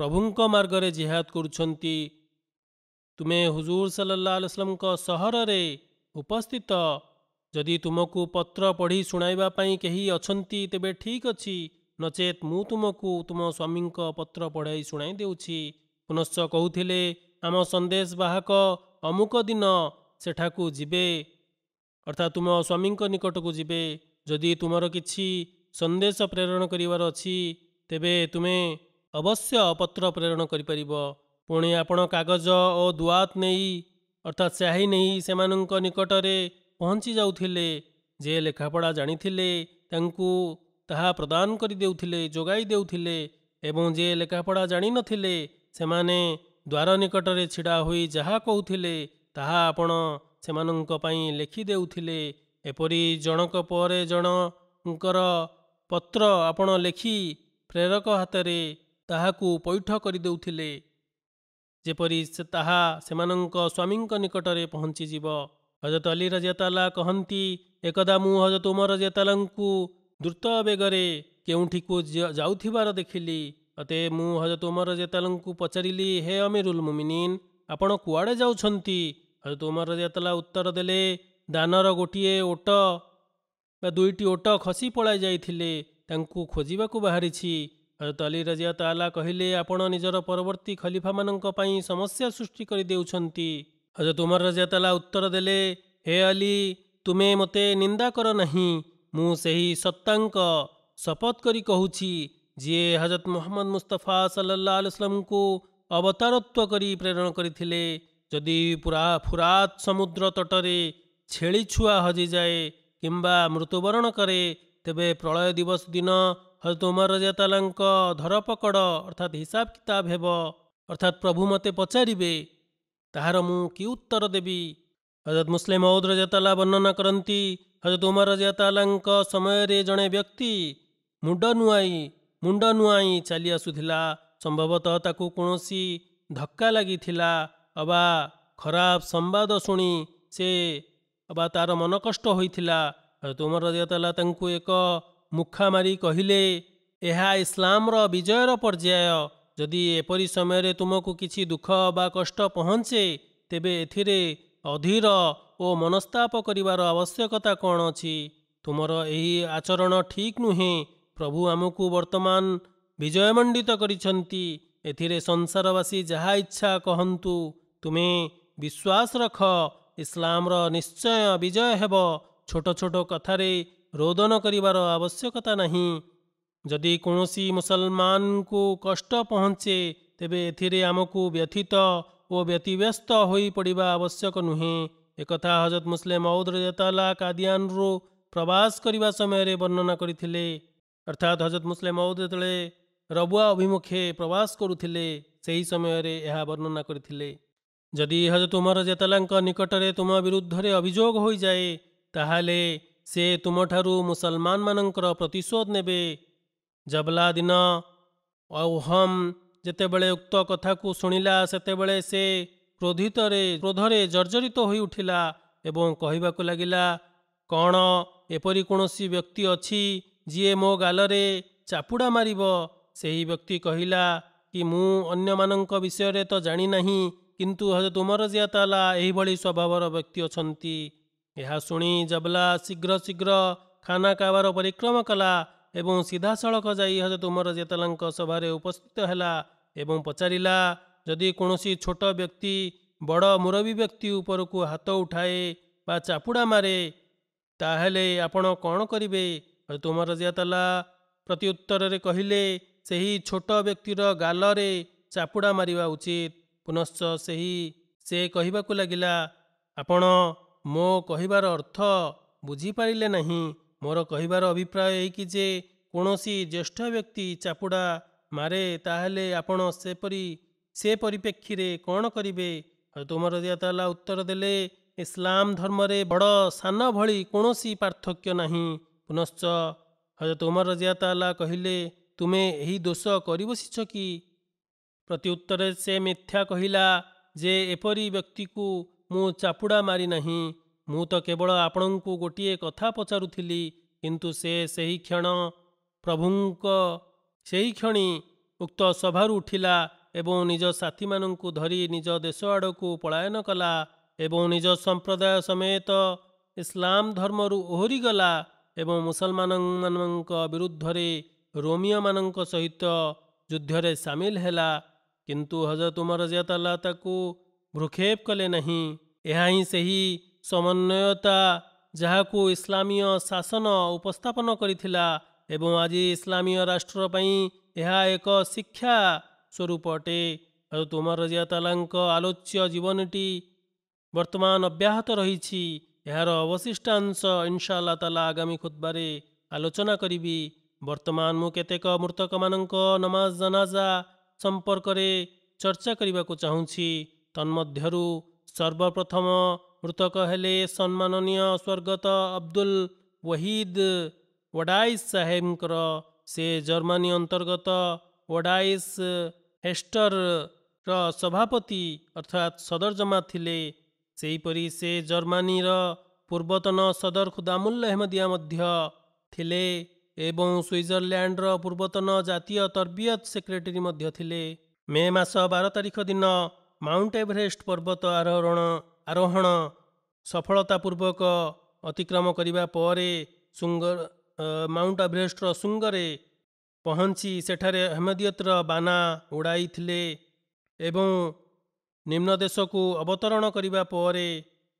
B: ପ୍ରଭୁଙ୍କ ମାର୍ଗରେ ଜେହାଦ କରୁଛନ୍ତି ତୁମେ ହୁଜୁର ସାଲାଲ୍ଲା ଆଲସ୍ଲମଙ୍କ ସହରରେ ଉପସ୍ଥିତ ଯଦି ତୁମକୁ ପତ୍ର ପଢ଼ି ଶୁଣାଇବା ପାଇଁ କେହି ଅଛନ୍ତି ତେବେ ଠିକ୍ ଅଛି ନଚେତ୍ ମୁଁ ତୁମକୁ ତୁମ ସ୍ୱାମୀଙ୍କ ପତ୍ର ପଢ଼ାଇ ଶୁଣାଇ ଦେଉଛି ପୁନଶ୍ଚ କହୁଥିଲେ ଆମ ସନ୍ଦେଶବାହକ ଅମୁକ ଦିନ ସେଠାକୁ ଯିବେ ଅର୍ଥାତ୍ ତୁମ ସ୍ୱାମୀଙ୍କ ନିକଟକୁ ଯିବେ ଯଦି ତୁମର କିଛି ସନ୍ଦେଶ ପ୍ରେରଣ କରିବାର ଅଛି ତେବେ ତୁମେ ଅବଶ୍ୟ ପତ୍ର ପ୍ରେରଣ କରିପାରିବ ପୁଣି ଆପଣ କାଗଜ ଓ ଦୁଆତ ନେଇ ଅର୍ଥାତ୍ ସ୍ୟାହି ନେଇ ସେମାନଙ୍କ ନିକଟରେ ପହଞ୍ଚି ଯାଉଥିଲେ ଯିଏ ଲେଖାପଢ଼ା ଜାଣିଥିଲେ ତାଙ୍କୁ ତାହା ପ୍ରଦାନ କରିଦେଉଥିଲେ ଯୋଗାଇ ଦେଉଥିଲେ ଏବଂ ଯିଏ ଲେଖାପଢ଼ା ଜାଣିନଥିଲେ ସେମାନେ ଦ୍ୱାର ନିକଟରେ ଛିଡ଼ା ହୋଇ ଯାହା କହୁଥିଲେ ତାହା ଆପଣ ସେମାନଙ୍କ ପାଇଁ ଲେଖି ଦେଉଥିଲେ ଏପରି ଜଣକ ପରେ ଜଣଙ୍କର ପତ୍ର ଆପଣ ଲେଖି ପ୍ରେରକ ହାତରେ ତାହାକୁ ପୈଠ କରିଦେଉଥିଲେ ଯେପରି ସେ ତାହା ସେମାନଙ୍କ ସ୍ୱାମୀଙ୍କ ନିକଟରେ ପହଞ୍ଚିଯିବ ହଜରତ ଅଲି ରଜତାଲା କହନ୍ତି ଏକଦା ମୁଁ ହଜରତ ଉମର ରଜତାଲାଙ୍କୁ ଦ୍ରୁତ ବେଗରେ କେଉଁଠିକୁ ଯାଉଥିବାର ଦେଖିଲି ଅତେ ମୁଁ ହଜରତ ଉମର ରଜତାଲାଙ୍କୁ ପଚାରିଲି ହେ ଅମିରୁଲ ମୁମିନିନ୍ ଆପଣ କୁଆଡ଼େ ଯାଉଛନ୍ତି ହଜରତ ଉମର ରଜିଆତଲା ଉତ୍ତର ଦେଲେ ଦାନର ଗୋଟିଏ ଓଟ ବା ଦୁଇଟି ଓଟ ଖସି ପଳାଇ ଯାଇଥିଲେ ତାଙ୍କୁ ଖୋଜିବାକୁ ବାହାରିଛି ହଜରତ ଅଲି ରଜିଆତ ଆଲା କହିଲେ ଆପଣ ନିଜର ପରବର୍ତ୍ତୀ ଖଲିଫାମାନଙ୍କ ପାଇଁ ସମସ୍ୟା ସୃଷ୍ଟି କରିଦେଉଛନ୍ତି ହଜରତ ଉମର ରଜିଆତଲା ଉତ୍ତର ଦେଲେ ହେ ଅଲି ତୁମେ ମୋତେ ନିନ୍ଦା କର ନାହିଁ ମୁଁ ସେହି ସତ୍ତାଙ୍କ ଶପଥ କରି କହୁଛି ଯିଏ ହଜରତ ମହମ୍ମଦ ମୁସ୍ତଫା ସଲ୍ଲା ଆଲୁସ୍ଲାମଙ୍କୁ ଅବତାରତ୍ୱ କରି ପ୍ରେରଣ କରିଥିଲେ ଯଦି ପୁରା ଫୁରାତ ସମୁଦ୍ର ତଟରେ ଛେଳି ଛୁଆ ହଜିଯାଏ କିମ୍ବା ମୃତ୍ୟୁବରଣ କରେ ତେବେ ପ୍ରଳୟ ଦିବସ ଦିନ ହଜରତ ଉମର ଧର ପକଡ଼ ଅର୍ଥାତ୍ ହିସାବ କିତାବ ହେବ ଅର୍ଥାତ୍ ପ୍ରଭୁ ମୋତେ ପଚାରିବେ ତାହାର ମୁଁ କି ଉତ୍ତର ଦେବି ହଜରତ ମୁସଲିମ ଅଉଦ ରଜାତାଲା ବର୍ଣ୍ଣନା କରନ୍ତି ହଜରତ ଉମର ରଜାତାଲାଙ୍କ ସମୟରେ ଜଣେ ବ୍ୟକ୍ତି ମୁଣ୍ଡ ନୁଆଇ ମୁଣ୍ଡ ନୁଆଇ ଚାଲି ଆସୁଥିଲା ସମ୍ଭବତଃ ତାକୁ କୌଣସି ଧକ୍କା ଲାଗିଥିଲା ଅବା ଖରାପ ସମ୍ବାଦ ଶୁଣି ସେ ଅବା ତା'ର ମନ କଷ୍ଟ ହୋଇଥିଲା ତୁମର ଦିଅତଲା ତାଙ୍କୁ ଏକ ମୁଖା ମାରି କହିଲେ ଏହା ଇସଲାମର ବିଜୟର ପର୍ଯ୍ୟାୟ ଯଦି ଏପରି ସମୟରେ ତୁମକୁ କିଛି ଦୁଃଖ ବା କଷ୍ଟ ପହଞ୍ଚେ ତେବେ ଏଥିରେ ଅଧୀର ଓ ମନସ୍ତାପ କରିବାର ଆବଶ୍ୟକତା କ'ଣ ଅଛି ତୁମର ଏହି ଆଚରଣ ଠିକ୍ ନୁହେଁ ପ୍ରଭୁ ଆମକୁ ବର୍ତ୍ତମାନ ବିଜୟମଣ୍ଡିତ କରିଛନ୍ତି ଏଥିରେ ସଂସାରବାସୀ ଯାହା ଇଚ୍ଛା କହନ୍ତୁ ତୁମେ ବିଶ୍ୱାସ ରଖ ଇସଲାମର ନିଶ୍ଚୟ ବିଜୟ ହେବ ଛୋଟ ଛୋଟ କଥାରେ ରୋଦନ କରିବାର ଆବଶ୍ୟକତା ନାହିଁ ଯଦି କୌଣସି ମୁସଲମାନଙ୍କୁ କଷ୍ଟ ପହଞ୍ଚେ ତେବେ ଏଥିରେ ଆମକୁ ବ୍ୟଥିତ ଓ ବ୍ୟତିବ୍ୟସ୍ତ ହୋଇ ପଡ଼ିବା ଆବଶ୍ୟକ ନୁହେଁ ଏକଥା ହଜରତ ମୁସଲିମ ଔଦ୍ର ଜେତାଲା କାଦିଆନରୁ ପ୍ରବାସ କରିବା ସମୟରେ ବର୍ଣ୍ଣନା କରିଥିଲେ ଅର୍ଥାତ୍ ହଜରତ ମୁସଲିମ ଔଦ୍ ଯେତେବେଳେ ରବୁଆ ଅଭିମୁଖେ ପ୍ରବାସ କରୁଥିଲେ ସେହି ସମୟରେ ଏହା ବର୍ଣ୍ଣନା କରିଥିଲେ ଯଦି ଏହା ତୁମର ଜେତଲାଙ୍କ ନିକଟରେ ତୁମ ବିରୁଦ୍ଧରେ ଅଭିଯୋଗ ହୋଇଯାଏ ତାହେଲେ ସେ ତୁମଠାରୁ ମୁସଲମାନମାନଙ୍କର ପ୍ରତିଶୋଧ ନେବେ ଜବଲା ଦିନ ଅହମ୍ ଯେତେବେଳେ ଉକ୍ତ କଥାକୁ ଶୁଣିଲା ସେତେବେଳେ ସେ କ୍ରୋଧିତରେ କ୍ରୋଧରେ ଜର୍ଜରିତ ହୋଇ ଉଠିଲା ଏବଂ କହିବାକୁ ଲାଗିଲା କ'ଣ ଏପରି କୌଣସି ବ୍ୟକ୍ତି ଅଛି ଯିଏ ମୋ ଗାଲରେ ଚାପୁଡ଼ା ମାରିବ ସେହି ବ୍ୟକ୍ତି କହିଲା କି ମୁଁ ଅନ୍ୟମାନଙ୍କ ବିଷୟରେ ତ ଜାଣିନାହିଁ କିନ୍ତୁ ହଜ ଉମର ଜିଆ ତାଲା ଏହିଭଳି ସ୍ୱଭାବର ବ୍ୟକ୍ତି ଅଛନ୍ତି ଏହା ଶୁଣି ଜବଲା ଶୀଘ୍ର ଶୀଘ୍ର ଖାନା କାବାର ପରିକ୍ରମ କଲା ଏବଂ ସିଧାସଳଖ ଯାଇ ହଜ ଉମର ଜିଆ ତାଲାଙ୍କ ସଭାରେ ଉପସ୍ଥିତ ହେଲା ଏବଂ ପଚାରିଲା ଯଦି କୌଣସି ଛୋଟ ବ୍ୟକ୍ତି ବଡ଼ ମୁରବୀ ବ୍ୟକ୍ତି ଉପରକୁ ହାତ ଉଠାଏ ବା ଚାପୁଡ଼ା ମାରେ ତାହେଲେ ଆପଣ କ'ଣ କରିବେ ହଜ ତୁମର ଜିଆ ତାଲା ଉତ୍ତରରେ କହିଲେ ସେହି ଛୋଟ ବ୍ୟକ୍ତିର ଗାଲରେ ଚାପୁଡ଼ା ମାରିବା ଉଚିତ ପୁନଶ୍ଚ ସେହି ସେ କହିବାକୁ ଲାଗିଲା ଆପଣ ମୋ କହିବାର ଅର୍ଥ ବୁଝିପାରିଲେ ନାହିଁ ମୋର କହିବାର ଅଭିପ୍ରାୟ ଏହିକି ଯେ କୌଣସି ଜ୍ୟେଷ୍ଠ ବ୍ୟକ୍ତି ଚାପୁଡ଼ା ମାରେ ତାହେଲେ ଆପଣ ସେପରି ସେ ପରିପ୍ରେକ୍ଷୀରେ କ'ଣ କରିବେ ତୁମର ଦିଆତାଲା ଉତ୍ତର ଦେଲେ ଇସଲାମ ଧର୍ମରେ ବଡ଼ ସାନ ଭଳି କୌଣସି ପାର୍ଥକ୍ୟ ନାହିଁ ପୁନଶ୍ଚ ହଜରତ ଉମର ରଜିଆତ ଆଲା କହିଲେ ତୁମେ ଏହି ଦୋଷ କରିବସିଛ କି ପ୍ରତି ଉତ୍ତରରେ ସେ ମିଥ୍ୟା କହିଲା ଯେ ଏପରି ବ୍ୟକ୍ତିକୁ ମୁଁ ଚାପୁଡ଼ା ମାରିନାହିଁ ମୁଁ ତ କେବଳ ଆପଣଙ୍କୁ ଗୋଟିଏ କଥା ପଚାରୁଥିଲି କିନ୍ତୁ ସେ ସେହି କ୍ଷଣ ପ୍ରଭୁଙ୍କ ସେହି କ୍ଷଣି ଉକ୍ତ ସଭାରୁ ଉଠିଲା ଏବଂ ନିଜ ସାଥିମାନଙ୍କୁ ଧରି ନିଜ ଦେଶ ଆଡ଼କୁ ପଳାୟନ କଲା ଏବଂ ନିଜ ସମ୍ପ୍ରଦାୟ ସମେତ ଇସଲାମ ଧର୍ମରୁ ଓହରିଗଲା ଏବଂ ମୁସଲମାନମାନଙ୍କ ବିରୁଦ୍ଧରେ ରୋମିଓମାନଙ୍କ ସହିତ ଯୁଦ୍ଧରେ ସାମିଲ ହେଲା किंतु कि हज तुम रजियाताल्ला त्रुक्षेप कले नै यहाँ सही समन्वयता जहाक इस्लामीय शासन एवं आज इस्लामीय राष्ट्रप यहाँ एक शिक्षा स्वरूप अटे तुमर तुम रजियाको आलोच्य जीवनटी बर्तमान अब्याहत रहिरो अवशिष्ट्ला त आगामी खोब्बारे आलोचना म केक मृतक नमाज जनाजा सम्पर्के चा चाँछ तन्मध्यु सर्वप्रथम मृतक हो सम्मानीय स्वर्गत अब्दुल वहिद वाडास साहेबको से जर्मा अन्तर्गत वडाइस हेस्टर र सभापति अर्थात् सदरजमा सहीपरि से जर्मा पूर्वतन सदर खुदामुल्ल अहमदिया ଏବଂ ସ୍ୱିଜରଲ୍ୟାଣ୍ଡର ପୂର୍ବତନ ଜାତୀୟ ତର୍ବିୟତ ସେକ୍ରେଟେରୀ ମଧ୍ୟ ଥିଲେ ମେ ମାସ ବାର ତାରିଖ ଦିନ ମାଉଣ୍ଟ ଏଭରେଷ୍ଟ ପର୍ବତ ଆରୋହଣ ଆରୋହଣ ସଫଳତା ପୂର୍ବକ ଅତିକ୍ରମ କରିବା ପରେ ସୁଙ୍ଗର ମାଉଣ୍ଟ ଏଭରେଷ୍ଟର ଶୃଙ୍ଗରେ ପହଞ୍ଚି ସେଠାରେ ଅହମଦିୟତର ବାନା ଉଡ଼ାଇଥିଲେ ଏବଂ ନିମ୍ନ ଦେଶକୁ ଅବତରଣ କରିବା ପରେ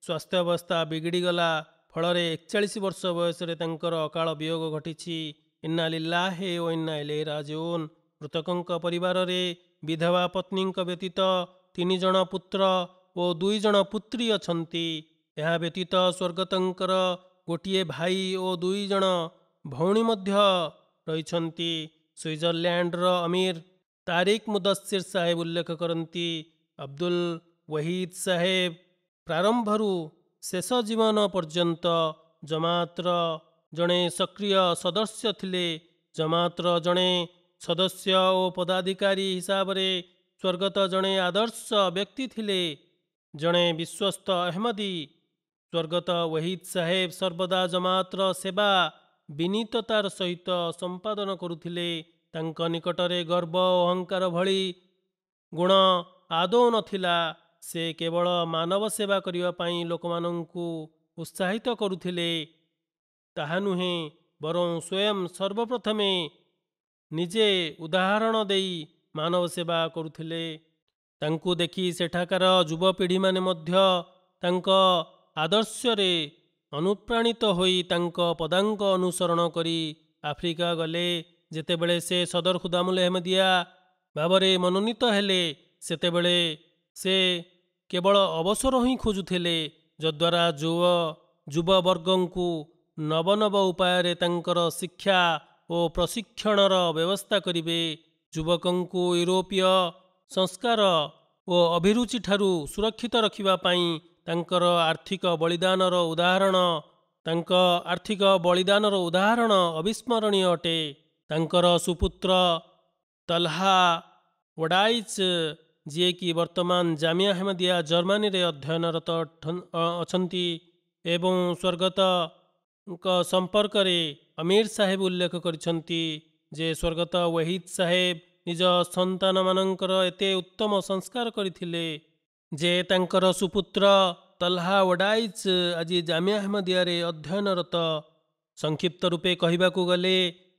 B: ସ୍ୱାସ୍ଥ୍ୟ ଅବସ୍ଥା ବିଗିଡ଼ିଗଲା ଫଳରେ ଏକଚାଳିଶ ବର୍ଷ ବୟସରେ ତାଙ୍କର ଅକାଳ ବିୟୋଗ ଘଟିଛି ଇନ୍ନା ହେ ଓ ଇନ୍ନା ଇଲେଇ ରାଜଉନ୍ ମୃତକଙ୍କ ପରିବାରରେ ବିଧବା ପତ୍ନୀଙ୍କ ବ୍ୟତୀତ ତିନି ଜଣ ପୁତ୍ର ଓ ଦୁଇ ଜଣ ପୁତ୍ରୀ ଅଛନ୍ତି ଏହା ବ୍ୟତୀତ ସ୍ୱର୍ଗତଙ୍କର ଗୋଟିଏ ଭାଇ ଓ ଦୁଇ ଜଣ ଭଉଣୀ ମଧ୍ୟ ରହିଛନ୍ତି ସୁଇଜରଲ୍ୟାଣ୍ଡର ଅମିର ତାରିକ ମୁଦସିର ସାହେବ ଉଲ୍ଲେଖ କରନ୍ତି ଅବଦୁଲ ୱହିଦ ସାହେବ ପ୍ରାରମ୍ଭରୁ ଶେଷ ଜୀବନ ପର୍ଯ୍ୟନ୍ତ ଜମାତର ଜଣେ ସକ୍ରିୟ ସଦସ୍ୟ ଥିଲେ ଜମାତର ଜଣେ ସଦସ୍ୟ ଓ ପଦାଧିକାରୀ ହିସାବରେ ସ୍ୱର୍ଗତ ଜଣେ ଆଦର୍ଶ ବ୍ୟକ୍ତି ଥିଲେ ଜଣେ ବିଶ୍ୱସ୍ତ ଅହମଦୀ ସ୍ୱର୍ଗତ ୱହିଦ ସାହେବ ସର୍ବଦା ଜମାତର ସେବା ବିନୀତତାର ସହିତ ସମ୍ପାଦନ କରୁଥିଲେ ତାଙ୍କ ନିକଟରେ ଗର୍ବ ଓ ଅହଙ୍କାର ଭଳି ଗୁଣ ଆଦୌ ନଥିଲା ସେ କେବଳ ମାନବ ସେବା କରିବା ପାଇଁ ଲୋକମାନଙ୍କୁ ଉତ୍ସାହିତ କରୁଥିଲେ ତାହା ନୁହେଁ ବରଂ ସ୍ୱୟଂ ସର୍ବପ୍ରଥମେ ନିଜେ ଉଦାହରଣ ଦେଇ ମାନବ ସେବା କରୁଥିଲେ ତାଙ୍କୁ ଦେଖି ସେଠାକାର ଯୁବପିଢ଼ିମାନେ ମଧ୍ୟ ତାଙ୍କ ଆଦର୍ଶରେ ଅନୁପ୍ରାଣିତ ହୋଇ ତାଙ୍କ ପଦାଙ୍କ ଅନୁସରଣ କରି ଆଫ୍ରିକା ଗଲେ ଯେତେବେଳେ ସେ ସଦର ଖୁଦାମୁଲ ଅହମଦିଆ ଭାବରେ ମନୋନୀତ ହେଲେ ସେତେବେଳେ ସେ କେବଳ ଅବସର ହିଁ ଖୋଜୁଥିଲେ ଯଦ୍ୱାରା ଯୁବ ଯୁବବର୍ଗଙ୍କୁ ନବନବ ଉପାୟରେ ତାଙ୍କର ଶିକ୍ଷା ଓ ପ୍ରଶିକ୍ଷଣର ବ୍ୟବସ୍ଥା କରିବେ ଯୁବକଙ୍କୁ ୟୁରୋପୀୟ ସଂସ୍କାର ଓ ଅଭିରୁଚିଠାରୁ ସୁରକ୍ଷିତ ରଖିବା ପାଇଁ ତାଙ୍କର ଆର୍ଥିକ ବଳିଦାନର ଉଦାହରଣ ତାଙ୍କ ଆର୍ଥିକ ବଳିଦାନର ଉଦାହରଣ ଅବିସ୍ମରଣୀୟ ଅଟେ ତାଙ୍କର ସୁପୁତ୍ର ତହ୍ଲା ୱଡ଼ାଇଚ ଯିଏକି ବର୍ତ୍ତମାନ ଜାମିଆ ହେମଦିଆ ଜର୍ମାନୀରେ ଅଧ୍ୟୟନରତ ଅଛନ୍ତି ଏବଂ ସ୍ୱର୍ଗତଙ୍କ ସମ୍ପର୍କରେ ଅମିର ସାହେବ ଉଲ୍ଲେଖ କରିଛନ୍ତି ଯେ ସ୍ୱର୍ଗତ ୱହିଦ ସାହେବ ନିଜ ସନ୍ତାନମାନଙ୍କର ଏତେ ଉତ୍ତମ ସଂସ୍କାର କରିଥିଲେ ଯେ ତାଙ୍କର ସୁପୁତ୍ର ତଲ୍ହା ୱଡ଼ାଇଚ ଆଜି ଜାମିଆ ଅହମଦିଆରେ ଅଧ୍ୟୟନରତ ସଂକ୍ଷିପ୍ତ ରୂପେ କହିବାକୁ ଗଲେ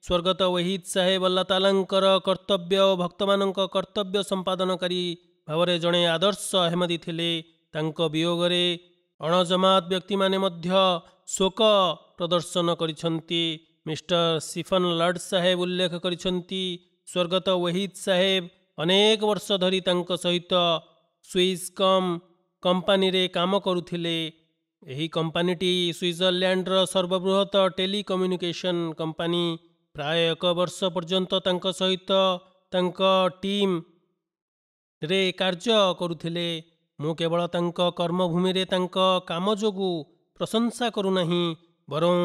B: स्वर्गत वहीद साहेब अल्लाह तला कर्तव्य भक्तमा कर्तव्य संपादन सम्पादनकारी भावर जनै आदर्श अहमदी अहेमेदी लेयर अणजमाती मध्य शोक प्रदर्शन गरिन्छ मिस्टर सिफन लड साहेब उल्लेख स्वर्गत वहीद साहेब अनेक वर्ष धरि त सहित स्विस्कम कम्पानी र काम गर्ुले कम्पनीटी स्विजरल्याण्ड र सर्वहत्त टेलम्युनिकेसन कम्पनी ପ୍ରାୟ ଏକ ବର୍ଷ ପର୍ଯ୍ୟନ୍ତ ତାଙ୍କ ସହିତ ତାଙ୍କ ଟିମ୍ରେ କାର୍ଯ୍ୟ କରୁଥିଲେ ମୁଁ କେବଳ ତାଙ୍କ କର୍ମଭୂମିରେ ତାଙ୍କ କାମ ଯୋଗୁଁ ପ୍ରଶଂସା କରୁନାହିଁ ବରଂ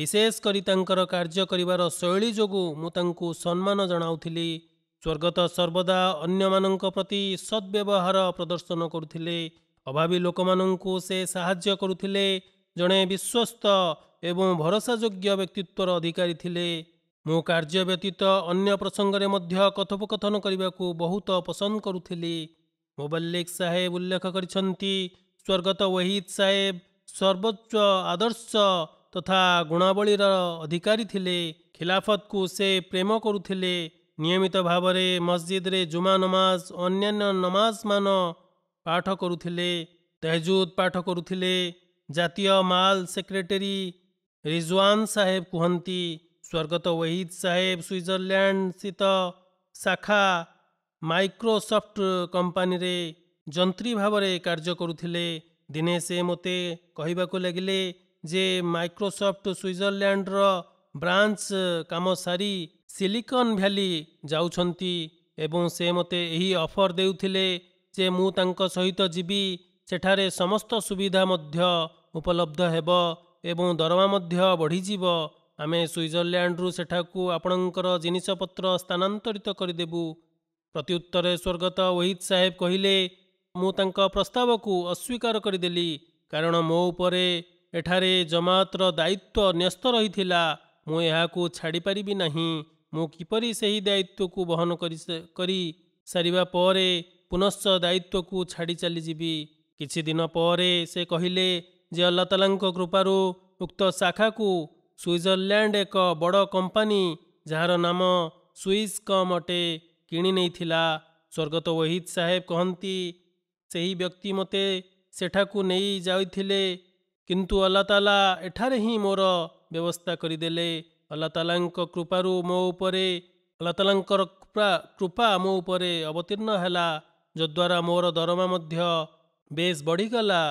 B: ବିଶେଷ କରି ତାଙ୍କର କାର୍ଯ୍ୟ କରିବାର ଶୈଳୀ ଯୋଗୁଁ ମୁଁ ତାଙ୍କୁ ସମ୍ମାନ ଜଣାଉଥିଲି ସ୍ୱର୍ଗତ ସର୍ବଦା ଅନ୍ୟମାନଙ୍କ ପ୍ରତି ସଦ୍ବ୍ୟବହାର ପ୍ରଦର୍ଶନ କରୁଥିଲେ ଅଭାବୀ ଲୋକମାନଙ୍କୁ ସେ ସାହାଯ୍ୟ କରୁଥିଲେ ଜଣେ ବିଶ୍ୱସ୍ତ ଏବଂ ଭରସାଯୋଗ୍ୟ ବ୍ୟକ୍ତିତ୍ୱର ଅଧିକାରୀ ଥିଲେ ମୁଁ କାର୍ଯ୍ୟ ବ୍ୟତୀତ ଅନ୍ୟ ପ୍ରସଙ୍ଗରେ ମଧ୍ୟ କଥୋପକଥନ କରିବାକୁ ବହୁତ ପସନ୍ଦ କରୁଥିଲି ମୁବଲ୍ଲିକ ସାହେବ ଉଲ୍ଲେଖ କରିଛନ୍ତି ସ୍ୱର୍ଗତ ୱହିଦ ସାହେବ ସର୍ବୋଚ୍ଚ ଆଦର୍ଶ ତଥା ଗୁଣାବଳୀର ଅଧିକାରୀ ଥିଲେ ଖିଲାଫତକୁ ସେ ପ୍ରେମ କରୁଥିଲେ ନିୟମିତ ଭାବରେ ମସଜିଦରେ ଜୁମା ନମାଜ ଅନ୍ୟାନ୍ୟ ନମାଜମାନ ପାଠ କରୁଥିଲେ ତେହଜୁଦ ପାଠ କରୁଥିଲେ ଜାତୀୟ ମାଲ ସେକ୍ରେଟେରୀ ରିଜୱାନ ସାହେବ କୁହନ୍ତି ସ୍ୱର୍ଗତ ୱହିଦ ସାହେବ ସ୍ୱିଜରଲ୍ୟାଣ୍ଡ ସ୍ଥିତ ଶାଖା ମାଇକ୍ରୋସଫ୍ଟ କମ୍ପାନୀରେ ଯନ୍ତ୍ରୀ ଭାବରେ କାର୍ଯ୍ୟ କରୁଥିଲେ ଦିନେ ସେ ମୋତେ କହିବାକୁ ଲାଗିଲେ ଯେ ମାଇକ୍ରୋସଫ୍ଟ ସ୍ୱିଜରଲ୍ୟାଣ୍ଡର ବ୍ରାଞ୍ଚ କାମ ସାରି ସିଲିକନ୍ ଭ୍ୟାଲି ଯାଉଛନ୍ତି ଏବଂ ସେ ମୋତେ ଏହି ଅଫର୍ ଦେଉଥିଲେ ଯେ ମୁଁ ତାଙ୍କ ସହିତ ଯିବି ସେଠାରେ ସମସ୍ତ ସୁବିଧା ମଧ୍ୟ ଉପଲବ୍ଧ ହେବ ଏବଂ ଦରମା ମଧ୍ୟ ବଢ଼ିଯିବ ଆମେ ସୁଇଜରଲ୍ୟାଣ୍ଡରୁ ସେଠାକୁ ଆପଣଙ୍କର ଜିନିଷପତ୍ର ସ୍ଥାନାନ୍ତରିତ କରିଦେବୁ ପ୍ରତ୍ୟୁତ୍ତରେ ସ୍ୱର୍ଗତ ଓହିଦ ସାହେବ କହିଲେ ମୁଁ ତାଙ୍କ ପ୍ରସ୍ତାବକୁ ଅସ୍ୱୀକାର କରିଦେଲି କାରଣ ମୋ ଉପରେ ଏଠାରେ ଜମାତର ଦାୟିତ୍ୱ ନ୍ୟସ୍ତ ରହିଥିଲା ମୁଁ ଏହାକୁ ଛାଡ଼ିପାରିବି ନାହିଁ ମୁଁ କିପରି ସେହି ଦାୟିତ୍ୱକୁ ବହନ କରି ସାରିବା ପରେ ପୁନଶ୍ଚ ଦାୟିତ୍ୱକୁ ଛାଡ଼ି ଚାଲିଯିବି କିଛି ଦିନ ପରେ ସେ କହିଲେ ଯେ ଅଲ୍ଲା ତାଲାଙ୍କ କୃପାରୁ ଉକ୍ତ ଶାଖାକୁ सुइजरल्यान्ड एक बड कम्पानी जाँदा नाम सुइस कम अटे कि नै स्वर्गत वहीद साहेब कही व्यक्ति मते सठाको नै जान्तु अल्ला ति मोर व्यवस्था अल्लाह अल्ला तृपु मो अल्लाह अताला कृपा कृपा मो मोर अवतीर्ण होला जद्वारा मोर दरमा बेस बढिगला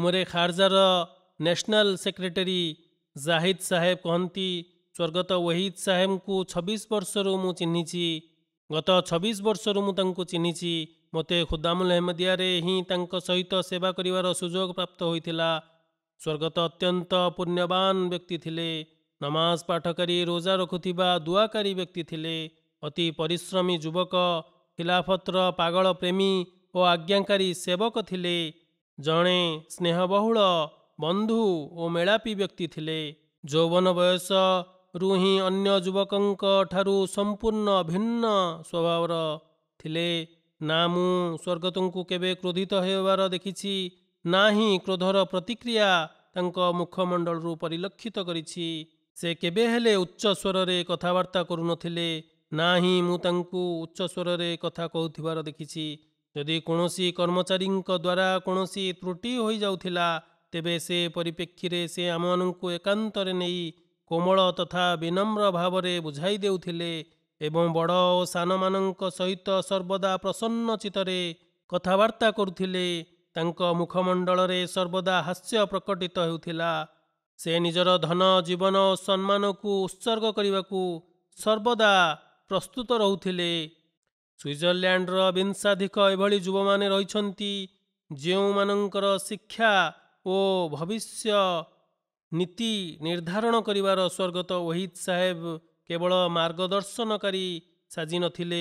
B: उमरे खर्जार न्यासनाल सेक्रेटरी ଜାହିଦ ସାହେବ କହନ୍ତି ସ୍ୱର୍ଗତ ୱହିଦ ସାହେବଙ୍କୁ ଛବିଶ ବର୍ଷରୁ ମୁଁ ଚିହ୍ନିଛି ଗତ ଛବିଶ ବର୍ଷରୁ ମୁଁ ତାଙ୍କୁ ଚିହ୍ନିଛି ମୋତେ ଖୁଦାମୁଲ ଅହମଦିଆରେ ହିଁ ତାଙ୍କ ସହିତ ସେବା କରିବାର ସୁଯୋଗ ପ୍ରାପ୍ତ ହୋଇଥିଲା ସ୍ୱର୍ଗତ ଅତ୍ୟନ୍ତ ପୁଣ୍ୟବାନ ବ୍ୟକ୍ତି ଥିଲେ ନମାଜ ପାଠ କରି ରୋଜା ରଖୁଥିବା ଦୁଆକାରୀ ବ୍ୟକ୍ତି ଥିଲେ ଅତି ପରିଶ୍ରମୀ ଯୁବକ ଖିଲାଫତର ପାଗଳ ପ୍ରେମୀ ଓ ଆଜ୍ଞାକାରୀ ସେବକ ଥିଲେ ଜଣେ ସ୍ନେହବହୁଳ ବନ୍ଧୁ ଓ ମେଳାପି ବ୍ୟକ୍ତି ଥିଲେ ଯୌବନ ବୟସରୁ ହିଁ ଅନ୍ୟ ଯୁବକଙ୍କ ଠାରୁ ସମ୍ପୂର୍ଣ୍ଣ ଭିନ୍ନ ସ୍ୱଭାବର ଥିଲେ ନା ମୁଁ ସ୍ୱର୍ଗତଙ୍କୁ କେବେ କ୍ରୋଧିତ ହେବାର ଦେଖିଛି ନା ହିଁ କ୍ରୋଧର ପ୍ରତିକ୍ରିୟା ତାଙ୍କ ମୁଖମଣ୍ଡଳରୁ ପରିଲକ୍ଷିତ କରିଛି ସେ କେବେ ହେଲେ ଉଚ୍ଚ ସ୍ୱରରେ କଥାବାର୍ତ୍ତା କରୁନଥିଲେ ନା ହିଁ ମୁଁ ତାଙ୍କୁ ଉଚ୍ଚ ସ୍ୱରରେ କଥା କହୁଥିବାର ଦେଖିଛି ଯଦି କୌଣସି କର୍ମଚାରୀଙ୍କ ଦ୍ୱାରା କୌଣସି ତ୍ରୁଟି ହୋଇଯାଉଥିଲା ତେବେ ସେ ପରିପ୍ରେକ୍ଷୀରେ ସେ ଆମମାନଙ୍କୁ ଏକାନ୍ତରେ ନେଇ କୋମଳ ତଥା ବିନମ୍ର ଭାବରେ ବୁଝାଇ ଦେଉଥିଲେ ଏବଂ ବଡ଼ ଓ ସାନମାନଙ୍କ ସହିତ ସର୍ବଦା ପ୍ରସନ୍ନ ଚିତ୍ତରେ କଥାବାର୍ତ୍ତା କରୁଥିଲେ ତାଙ୍କ ମୁଖମଣ୍ଡଳରେ ସର୍ବଦା ହାସ୍ୟ ପ୍ରକଟିତ ହେଉଥିଲା ସେ ନିଜର ଧନ ଜୀବନ ଓ ସମ୍ମାନକୁ ଉତ୍ସର୍ଗ କରିବାକୁ ସର୍ବଦା ପ୍ରସ୍ତୁତ ରହୁଥିଲେ ସୁଇଜରଲ୍ୟାଣ୍ଡର ବିଂଶାଧିକ ଏଭଳି ଯୁବମାନେ ରହିଛନ୍ତି ଯେଉଁମାନଙ୍କର ଶିକ୍ଷା ଓ ଭବିଷ୍ୟ ନୀତି ନିର୍ଦ୍ଧାରଣ କରିବାର ସ୍ୱର୍ଗତ ୱହିଦ ସାହେବ କେବଳ ମାର୍ଗଦର୍ଶନକାରୀ ସାଜି ନଥିଲେ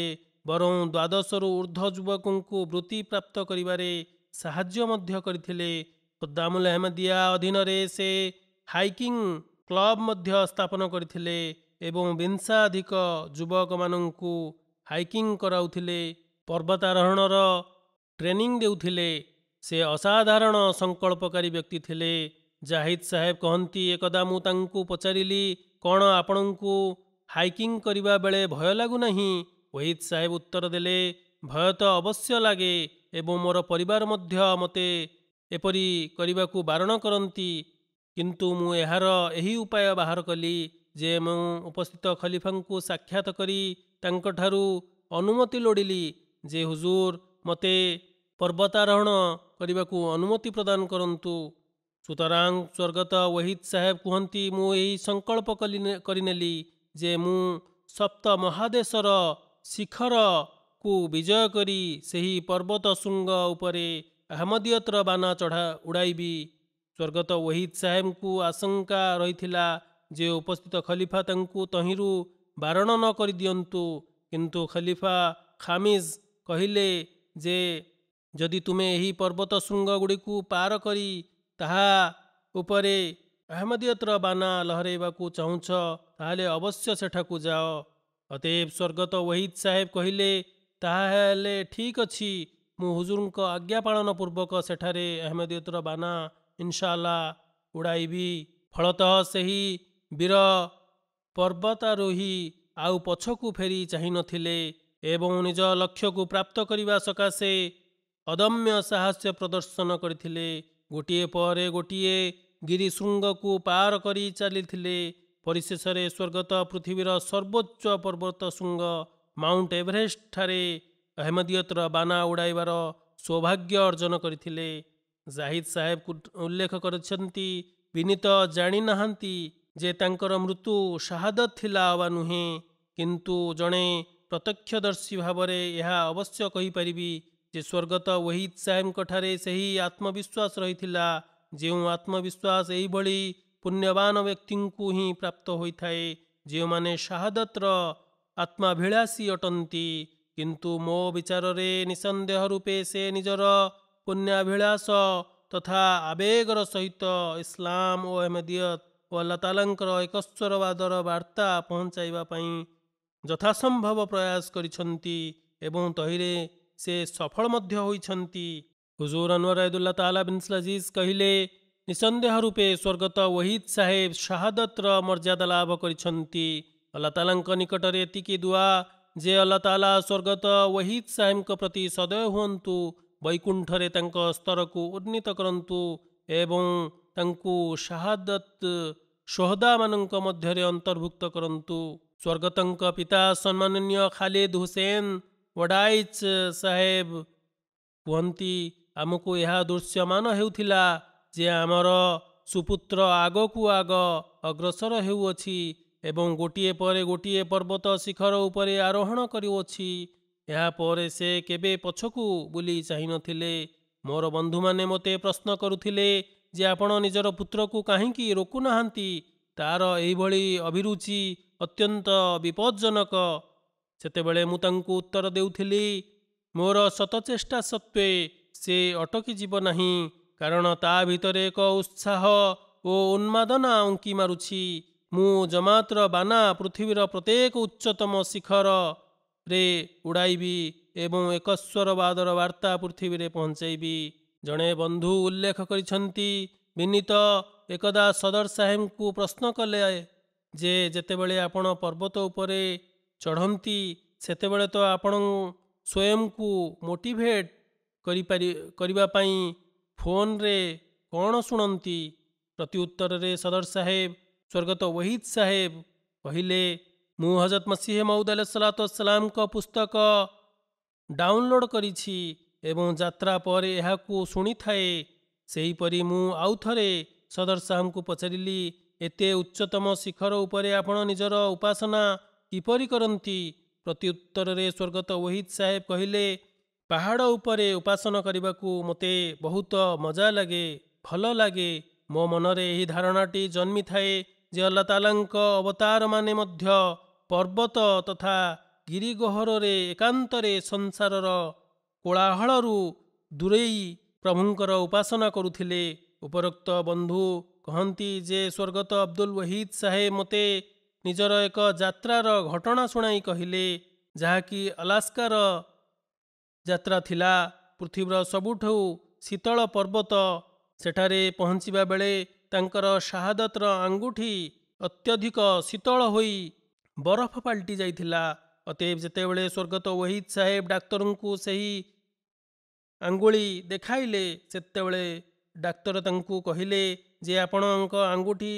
B: ବରଂ ଦ୍ୱାଦଶରୁ ଉର୍ଦ୍ଧ୍ୱ ଯୁବକଙ୍କୁ ବୃତ୍ତି ପ୍ରାପ୍ତ କରିବାରେ ସାହାଯ୍ୟ ମଧ୍ୟ କରିଥିଲେ ଖୋଦ୍ଦାମୁଲ ଅହମ୍ମଦିଆ ଅଧୀନରେ ସେ ହାଇକିଂ କ୍ଲବ ମଧ୍ୟ ସ୍ଥାପନ କରିଥିଲେ ଏବଂ ବିଂଶାଧିକ ଯୁବକମାନଙ୍କୁ ହାଇକିଂ କରାଉଥିଲେ ପର୍ବତାରୋହଣର ଟ୍ରେନିଂ ଦେଉଥିଲେ ସେ ଅସାଧାରଣ ସଂକଳ୍ପକାରୀ ବ୍ୟକ୍ତି ଥିଲେ ଜାହିଦ ସାହେବ କହନ୍ତି ଏକଦା ମୁଁ ତାଙ୍କୁ ପଚାରିଲି କ'ଣ ଆପଣଙ୍କୁ ହାଇକିଂ କରିବା ବେଳେ ଭୟ ଲାଗୁନାହିଁ ୱହିଦ ସାହେବ ଉତ୍ତର ଦେଲେ ଭୟ ତ ଅବଶ୍ୟ ଲାଗେ ଏବଂ ମୋର ପରିବାର ମଧ୍ୟ ମୋତେ ଏପରି କରିବାକୁ ବାରଣ କରନ୍ତି କିନ୍ତୁ ମୁଁ ଏହାର ଏହି ଉପାୟ ବାହାର କଲି ଯେ ମୁଁ ଉପସ୍ଥିତ ଖଲିଫାଙ୍କୁ ସାକ୍ଷାତ କରି ତାଙ୍କଠାରୁ ଅନୁମତି ଲୋଡ଼ିଲି ଯେ ହୁଜୁର ମୋତେ ପର୍ବତାରୋହଣ କରିବାକୁ ଅନୁମତି ପ୍ରଦାନ କରନ୍ତୁ ସୁତରାଂ ସ୍ୱର୍ଗତ ୱହିଦ ସାହେବ କୁହନ୍ତି ମୁଁ ଏହି ସଂକଳ୍ପ କଲି କରିନେଲି ଯେ ମୁଁ ସପ୍ତ ମହାଦେଶର ଶିଖରକୁ ବିଜୟ କରି ସେହି ପର୍ବତ ଶୃଙ୍ଗ ଉପରେ ଅହମ୍ମଦୀୟତର ବାନା ଚଢ଼ା ଉଡ଼ାଇବି ସ୍ୱର୍ଗତ ୱହିଦ ସାହେବଙ୍କୁ ଆଶଙ୍କା ରହିଥିଲା ଯେ ଉପସ୍ଥିତ ଖଲିଫା ତାଙ୍କୁ ତହିଁରୁ ବାରଣ ନ କରିଦିଅନ୍ତୁ କିନ୍ତୁ ଖଲିଫା ଖାମିଜ କହିଲେ ଯେ ଯଦି ତୁମେ ଏହି ପର୍ବତ ଶୃଙ୍ଗଗୁଡ଼ିକୁ ପାର କରି ତାହା ଉପରେ ଅହମ୍ମଦୀୟତର ବାନା ଲହରାଇବାକୁ ଚାହୁଁଛ ତାହେଲେ ଅବଶ୍ୟ ସେଠାକୁ ଯାଅ ଅତେବ ସ୍ୱର୍ଗତ ୱହିଦ ସାହେବ କହିଲେ ତାହେଲେ ଠିକ୍ ଅଛି ମୁଁ ହୁଜୁରଙ୍କ ଆଜ୍ଞା ପାଳନ ପୂର୍ବକ ସେଠାରେ ଅହମ୍ମଦୀୟତର ବାନା ଇନ୍ସାଲ୍ଲା ଉଡ଼ାଇବି ଫଳତଃ ସେହି ବୀର ପର୍ବତାରୋହୀ ଆଉ ପଛକୁ ଫେରି ଚାହିଁନଥିଲେ ଏବଂ ନିଜ ଲକ୍ଷ୍ୟକୁ ପ୍ରାପ୍ତ କରିବା ସକାଶେ ଅଦମ୍ୟ ସାହସ୍ୟ ପ୍ରଦର୍ଶନ କରିଥିଲେ ଗୋଟିଏ ପରେ ଗୋଟିଏ ଗିରିଶୃଙ୍ଗକୁ ପାର କରି ଚାଲିଥିଲେ ପରିଶେଷରେ ସ୍ୱର୍ଗତ ପୃଥିବୀର ସର୍ବୋଚ୍ଚ ପର୍ବତ ଶୃଙ୍ଗ ମାଉଣ୍ଟ ଏଭରେଷ୍ଟ ଠାରେ ଅହମଦିୟତର ବାନା ଉଡ଼ାଇବାର ସୌଭାଗ୍ୟ ଅର୍ଜନ କରିଥିଲେ ଜାହିଦ ସାହେବ ଉଲ୍ଲେଖ କରିଛନ୍ତି ବିନୀତ ଜାଣି ନାହାନ୍ତି ଯେ ତାଙ୍କର ମୃତ୍ୟୁ ସାହାଦ ଥିଲା ବା ନୁହେଁ କିନ୍ତୁ ଜଣେ ପ୍ରତ୍ୟକ୍ଷଦର୍ଶୀ ଭାବରେ ଏହା ଅବଶ୍ୟ କହିପାରିବି जे स्वर्गत वहीद साहेबार सही आत्मविश्वास रहिला जौँ आत्मविश्वास यही भन्दै पुण्यवान व्यक्तिको हिँड प्राप्त हुए जो शहादत र आत्माभिलासी अटंती किंतु मो विचार रे निसंदेह रूपे से निजर पुण्याभिलास तथा आवेग आवेगर सहित इस्लाम ओ अहमदियत ओ अल्ला तर एकश्वरवाद र वार्ता पहचाइवाई जथा सम्भव प्रयास करिसंती एवं तहिरे से सफल हुजूर अनवर अयदुल्ला माध्यजुर बिन तिनजिज कहिले निसंदेह रूपे स्वर्गत वहीद साहेब शहादत र मर्यादा लाभ गरि निकटर यतिकि दुआ जे अल्लाह त स्वर्गत वहीद साहेबको प्रति सदय हुन् स्तर को उन्नित गरु एवं तहादत सोहदा मध्य अन्तर्भुक्त गरु स्वर्गत पिता सम्मान खालिद हुसैन ୱଡ଼ାଇଚ ସାହେବ କୁହନ୍ତି ଆମକୁ ଏହା ଦୃଶ୍ୟମାନ ହେଉଥିଲା ଯେ ଆମର ସୁପୁତ୍ର ଆଗକୁ ଆଗ ଅଗ୍ରସର ହେଉଅଛି ଏବଂ ଗୋଟିଏ ପରେ ଗୋଟିଏ ପର୍ବତ ଶିଖର ଉପରେ ଆରୋହଣ କରୁଅଛି ଏହାପରେ ସେ କେବେ ପଛକୁ ବୁଲି ଚାହିଁନଥିଲେ ମୋର ବନ୍ଧୁମାନେ ମୋତେ ପ୍ରଶ୍ନ କରୁଥିଲେ ଯେ ଆପଣ ନିଜର ପୁତ୍ରକୁ କାହିଁକି ରୋକୁନାହାନ୍ତି ତା'ର ଏହିଭଳି ଅଭିରୁଚି ଅତ୍ୟନ୍ତ ବିପଦଜନକ ସେତେବେଳେ ମୁଁ ତାଙ୍କୁ ଉତ୍ତର ଦେଉଥିଲି ମୋର ସତଚେଷ୍ଟା ସତ୍ତ୍ୱେ ସେ ଅଟକିଯିବ ନାହିଁ କାରଣ ତା ଭିତରେ ଏକ ଉତ୍ସାହ ଓ ଉନ୍ମାଦନା ଅଙ୍କି ମାରୁଛି ମୁଁ ଜମାତର ବାନା ପୃଥିବୀର ପ୍ରତ୍ୟେକ ଉଚ୍ଚତମ ଶିଖରରେ ଉଡ଼ାଇବି ଏବଂ ଏକଶ୍ୱରବାଦର ବାର୍ତ୍ତା ପୃଥିବୀରେ ପହଞ୍ଚାଇବି ଜଣେ ବନ୍ଧୁ ଉଲ୍ଲେଖ କରିଛନ୍ତି ବିନୀତ ଏକଦା ସଦର ସାହେବଙ୍କୁ ପ୍ରଶ୍ନ କଲେ ଯେ ଯେତେବେଳେ ଆପଣ ପର୍ବତ ଉପରେ ଚଢ଼ନ୍ତି ସେତେବେଳେ ତ ଆପଣ ସ୍ୱୟଂକୁ ମୋଟିଭେଟ୍ କରିପାରି କରିବା ପାଇଁ ଫୋନରେ କ'ଣ ଶୁଣନ୍ତି ପ୍ରତି ଉତ୍ତରରେ ସଦର ସାହେବ ସ୍ୱର୍ଗତ ୱହିଦ ସାହେବ କହିଲେ ମୁଁ ହଜରତ ମସିହ ମଉଦ ଆଲ ସଲାମଙ୍କ ପୁସ୍ତକ ଡାଉନଲୋଡ଼ କରିଛି ଏବଂ ଯାତ୍ରା ପରେ ଏହାକୁ ଶୁଣିଥାଏ ସେହିପରି ମୁଁ ଆଉ ଥରେ ସଦର ସାହୁଙ୍କୁ ପଚାରିଲି ଏତେ ଉଚ୍ଚତମ ଶିଖର ଉପରେ ଆପଣ ନିଜର ଉପାସନା କିପରି କରନ୍ତି ପ୍ରତ୍ୟୁତ୍ତରରେ ସ୍ୱର୍ଗତ ୱହିଦ ସାହେବ କହିଲେ ପାହାଡ଼ ଉପରେ ଉପାସନା କରିବାକୁ ମୋତେ ବହୁତ ମଜା ଲାଗେ ଭଲ ଲାଗେ ମୋ ମନରେ ଏହି ଧାରଣାଟି ଜନ୍ମିଥାଏ ଯେ ଅଲ୍ଲା ତାଲାଙ୍କ ଅବତାରମାନେ ମଧ୍ୟ ପର୍ବତ ତଥା ଗିରିଗହରରେ ଏକାନ୍ତରେ ସଂସାରର କୋଳାହଳରୁ ଦୂରେଇ ପ୍ରଭୁଙ୍କର ଉପାସନା କରୁଥିଲେ ଉପରୋକ୍ତ ବନ୍ଧୁ କହନ୍ତି ଯେ ସ୍ୱର୍ଗତ ଅବଦୁଲ ୱହିଦ ସାହେବ ମୋତେ ନିଜର ଏକ ଯାତ୍ରାର ଘଟଣା ଶୁଣାଇ କହିଲେ ଯାହାକି ଆଲାସ୍କାର ଯାତ୍ରା ଥିଲା ପୃଥିବୀର ସବୁଠୁ ଶୀତଳ ପର୍ବତ ସେଠାରେ ପହଞ୍ଚିବା ବେଳେ ତାଙ୍କର ଶାହାଦତର ଆଙ୍ଗୁଠି ଅତ୍ୟଧିକ ଶୀତଳ ହୋଇ ବରଫ ପାଲଟି ଯାଇଥିଲା ଅତେବ ଯେତେବେଳେ ସ୍ୱର୍ଗତ ୱହିଦ ସାହେବ ଡାକ୍ତରଙ୍କୁ ସେହି ଆଙ୍ଗୁଳି ଦେଖାଇଲେ ସେତେବେଳେ ଡାକ୍ତର ତାଙ୍କୁ କହିଲେ ଯେ ଆପଣଙ୍କ ଆଙ୍ଗୁଠି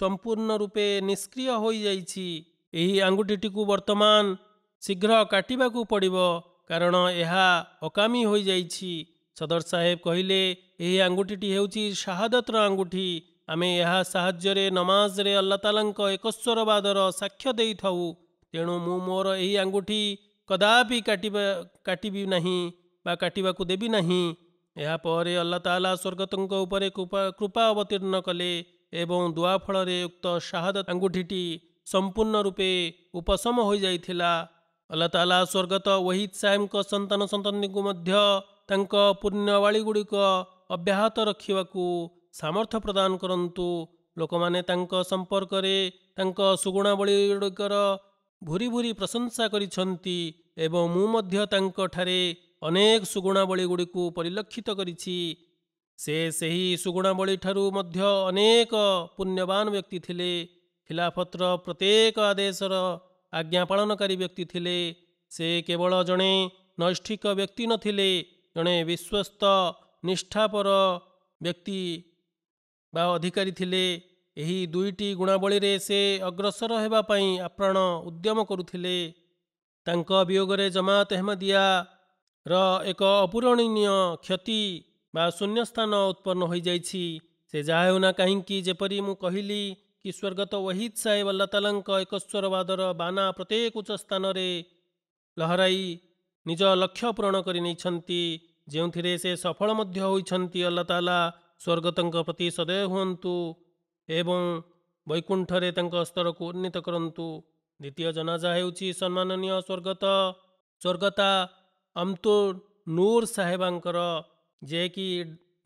B: ସମ୍ପୂର୍ଣ୍ଣ ରୂପେ ନିଷ୍କ୍ରିୟ ହୋଇଯାଇଛି ଏହି ଆଙ୍ଗୁଠିଟିକୁ ବର୍ତ୍ତମାନ ଶୀଘ୍ର କାଟିବାକୁ ପଡ଼ିବ କାରଣ ଏହା ଅକାମୀ ହୋଇଯାଇଛି ସଦର ସାହେବ କହିଲେ ଏହି ଆଙ୍ଗୁଠିଟି ହେଉଛି ଶାହାଦତର ଆଙ୍ଗୁଠି ଆମେ ଏହା ସାହାଯ୍ୟରେ ନମାଜରେ ଆଲ୍ଲା ତାଲାଙ୍କ ଏକସ୍ୱରବାଦର ସାକ୍ଷ୍ୟ ଦେଇଥାଉ ତେଣୁ ମୁଁ ମୋର ଏହି ଆଙ୍ଗୁଠି କଦାପି କାଟିବା କାଟିବି ନାହିଁ ବା କାଟିବାକୁ ଦେବି ନାହିଁ ଏହାପରେ ଆଲ୍ଲା ତାଲା ସ୍ୱର୍ଗତଙ୍କ ଉପରେ କୃପା ଅବତୀର୍ଣ୍ଣ କଲେ ଏବଂ ଦୁଆ ଫଳରେ ଉକ୍ତ ସାହାଦତ ଆଙ୍ଗୁଠିଟି ସମ୍ପୂର୍ଣ୍ଣ ରୂପେ ଉପଶମ ହୋଇଯାଇଥିଲା ଅଲ୍ଲା ତାଲା ସ୍ୱର୍ଗତ ୱହିଦ ସାହେବଙ୍କ ସନ୍ତାନ ସନ୍ତତିଙ୍କୁ ମଧ୍ୟ ତାଙ୍କ ପୁଣ୍ୟବାଳୀଗୁଡ଼ିକ ଅବ୍ୟାହତ ରଖିବାକୁ ସାମର୍ଥ୍ୟ ପ୍ରଦାନ କରନ୍ତୁ ଲୋକମାନେ ତାଙ୍କ ସମ୍ପର୍କରେ ତାଙ୍କ ସୁଗୁଣାବଳୀ ଗୁଡ଼ିକର ଭୁରି ଭୁରି ପ୍ରଶଂସା କରିଛନ୍ତି ଏବଂ ମୁଁ ମଧ୍ୟ ତାଙ୍କଠାରେ ଅନେକ ସୁଗୁଣାବଳୀ ଗୁଡ଼ିକୁ ପରିଲକ୍ଷିତ କରିଛି ସେ ସେହି ସୁଗୁଣାବଳୀଠାରୁ ମଧ୍ୟ ଅନେକ ପୁଣ୍ୟବାନ ବ୍ୟକ୍ତି ଥିଲେ ଖିଲାଫତ୍ର ପ୍ରତ୍ୟେକ ଆଦେଶର ଆଜ୍ଞା ପାଳନକାରୀ ବ୍ୟକ୍ତି ଥିଲେ ସେ କେବଳ ଜଣେ ନୈଷ୍ଠିକ ବ୍ୟକ୍ତି ନଥିଲେ ଜଣେ ବିଶ୍ୱସ୍ତ ନିଷ୍ଠାପର ବ୍ୟକ୍ତି ବା ଅଧିକାରୀ ଥିଲେ ଏହି ଦୁଇଟି ଗୁଣାବଳୀରେ ସେ ଅଗ୍ରସର ହେବା ପାଇଁ ଆପ୍ରାଣ ଉଦ୍ୟମ କରୁଥିଲେ ତାଙ୍କ ବିୟୋଗରେ ଜମାତ ଅହମ୍ମଦିଆର ଏକ ଅପୂରଣୀୟ କ୍ଷତି बा शून्य स्थान उत्पन्न से हुन्छ जाँउ न काहीँक मु कि कि स्वर्गत वहीद साहेब अल्लाह त एकस्वरवाद र बाना प्रत्येक उच्च स्थानले लहर पूरण से सफल अल्ला त स्वर्गत प्रति सदैव एवं सदेव हुन् स्तर को उन्नत गरु द्वितीय जनाजा हेर्छ सम्मानीय स्वर्गत स्वर्गता अमतु नूर साहेबर ଯିଏକି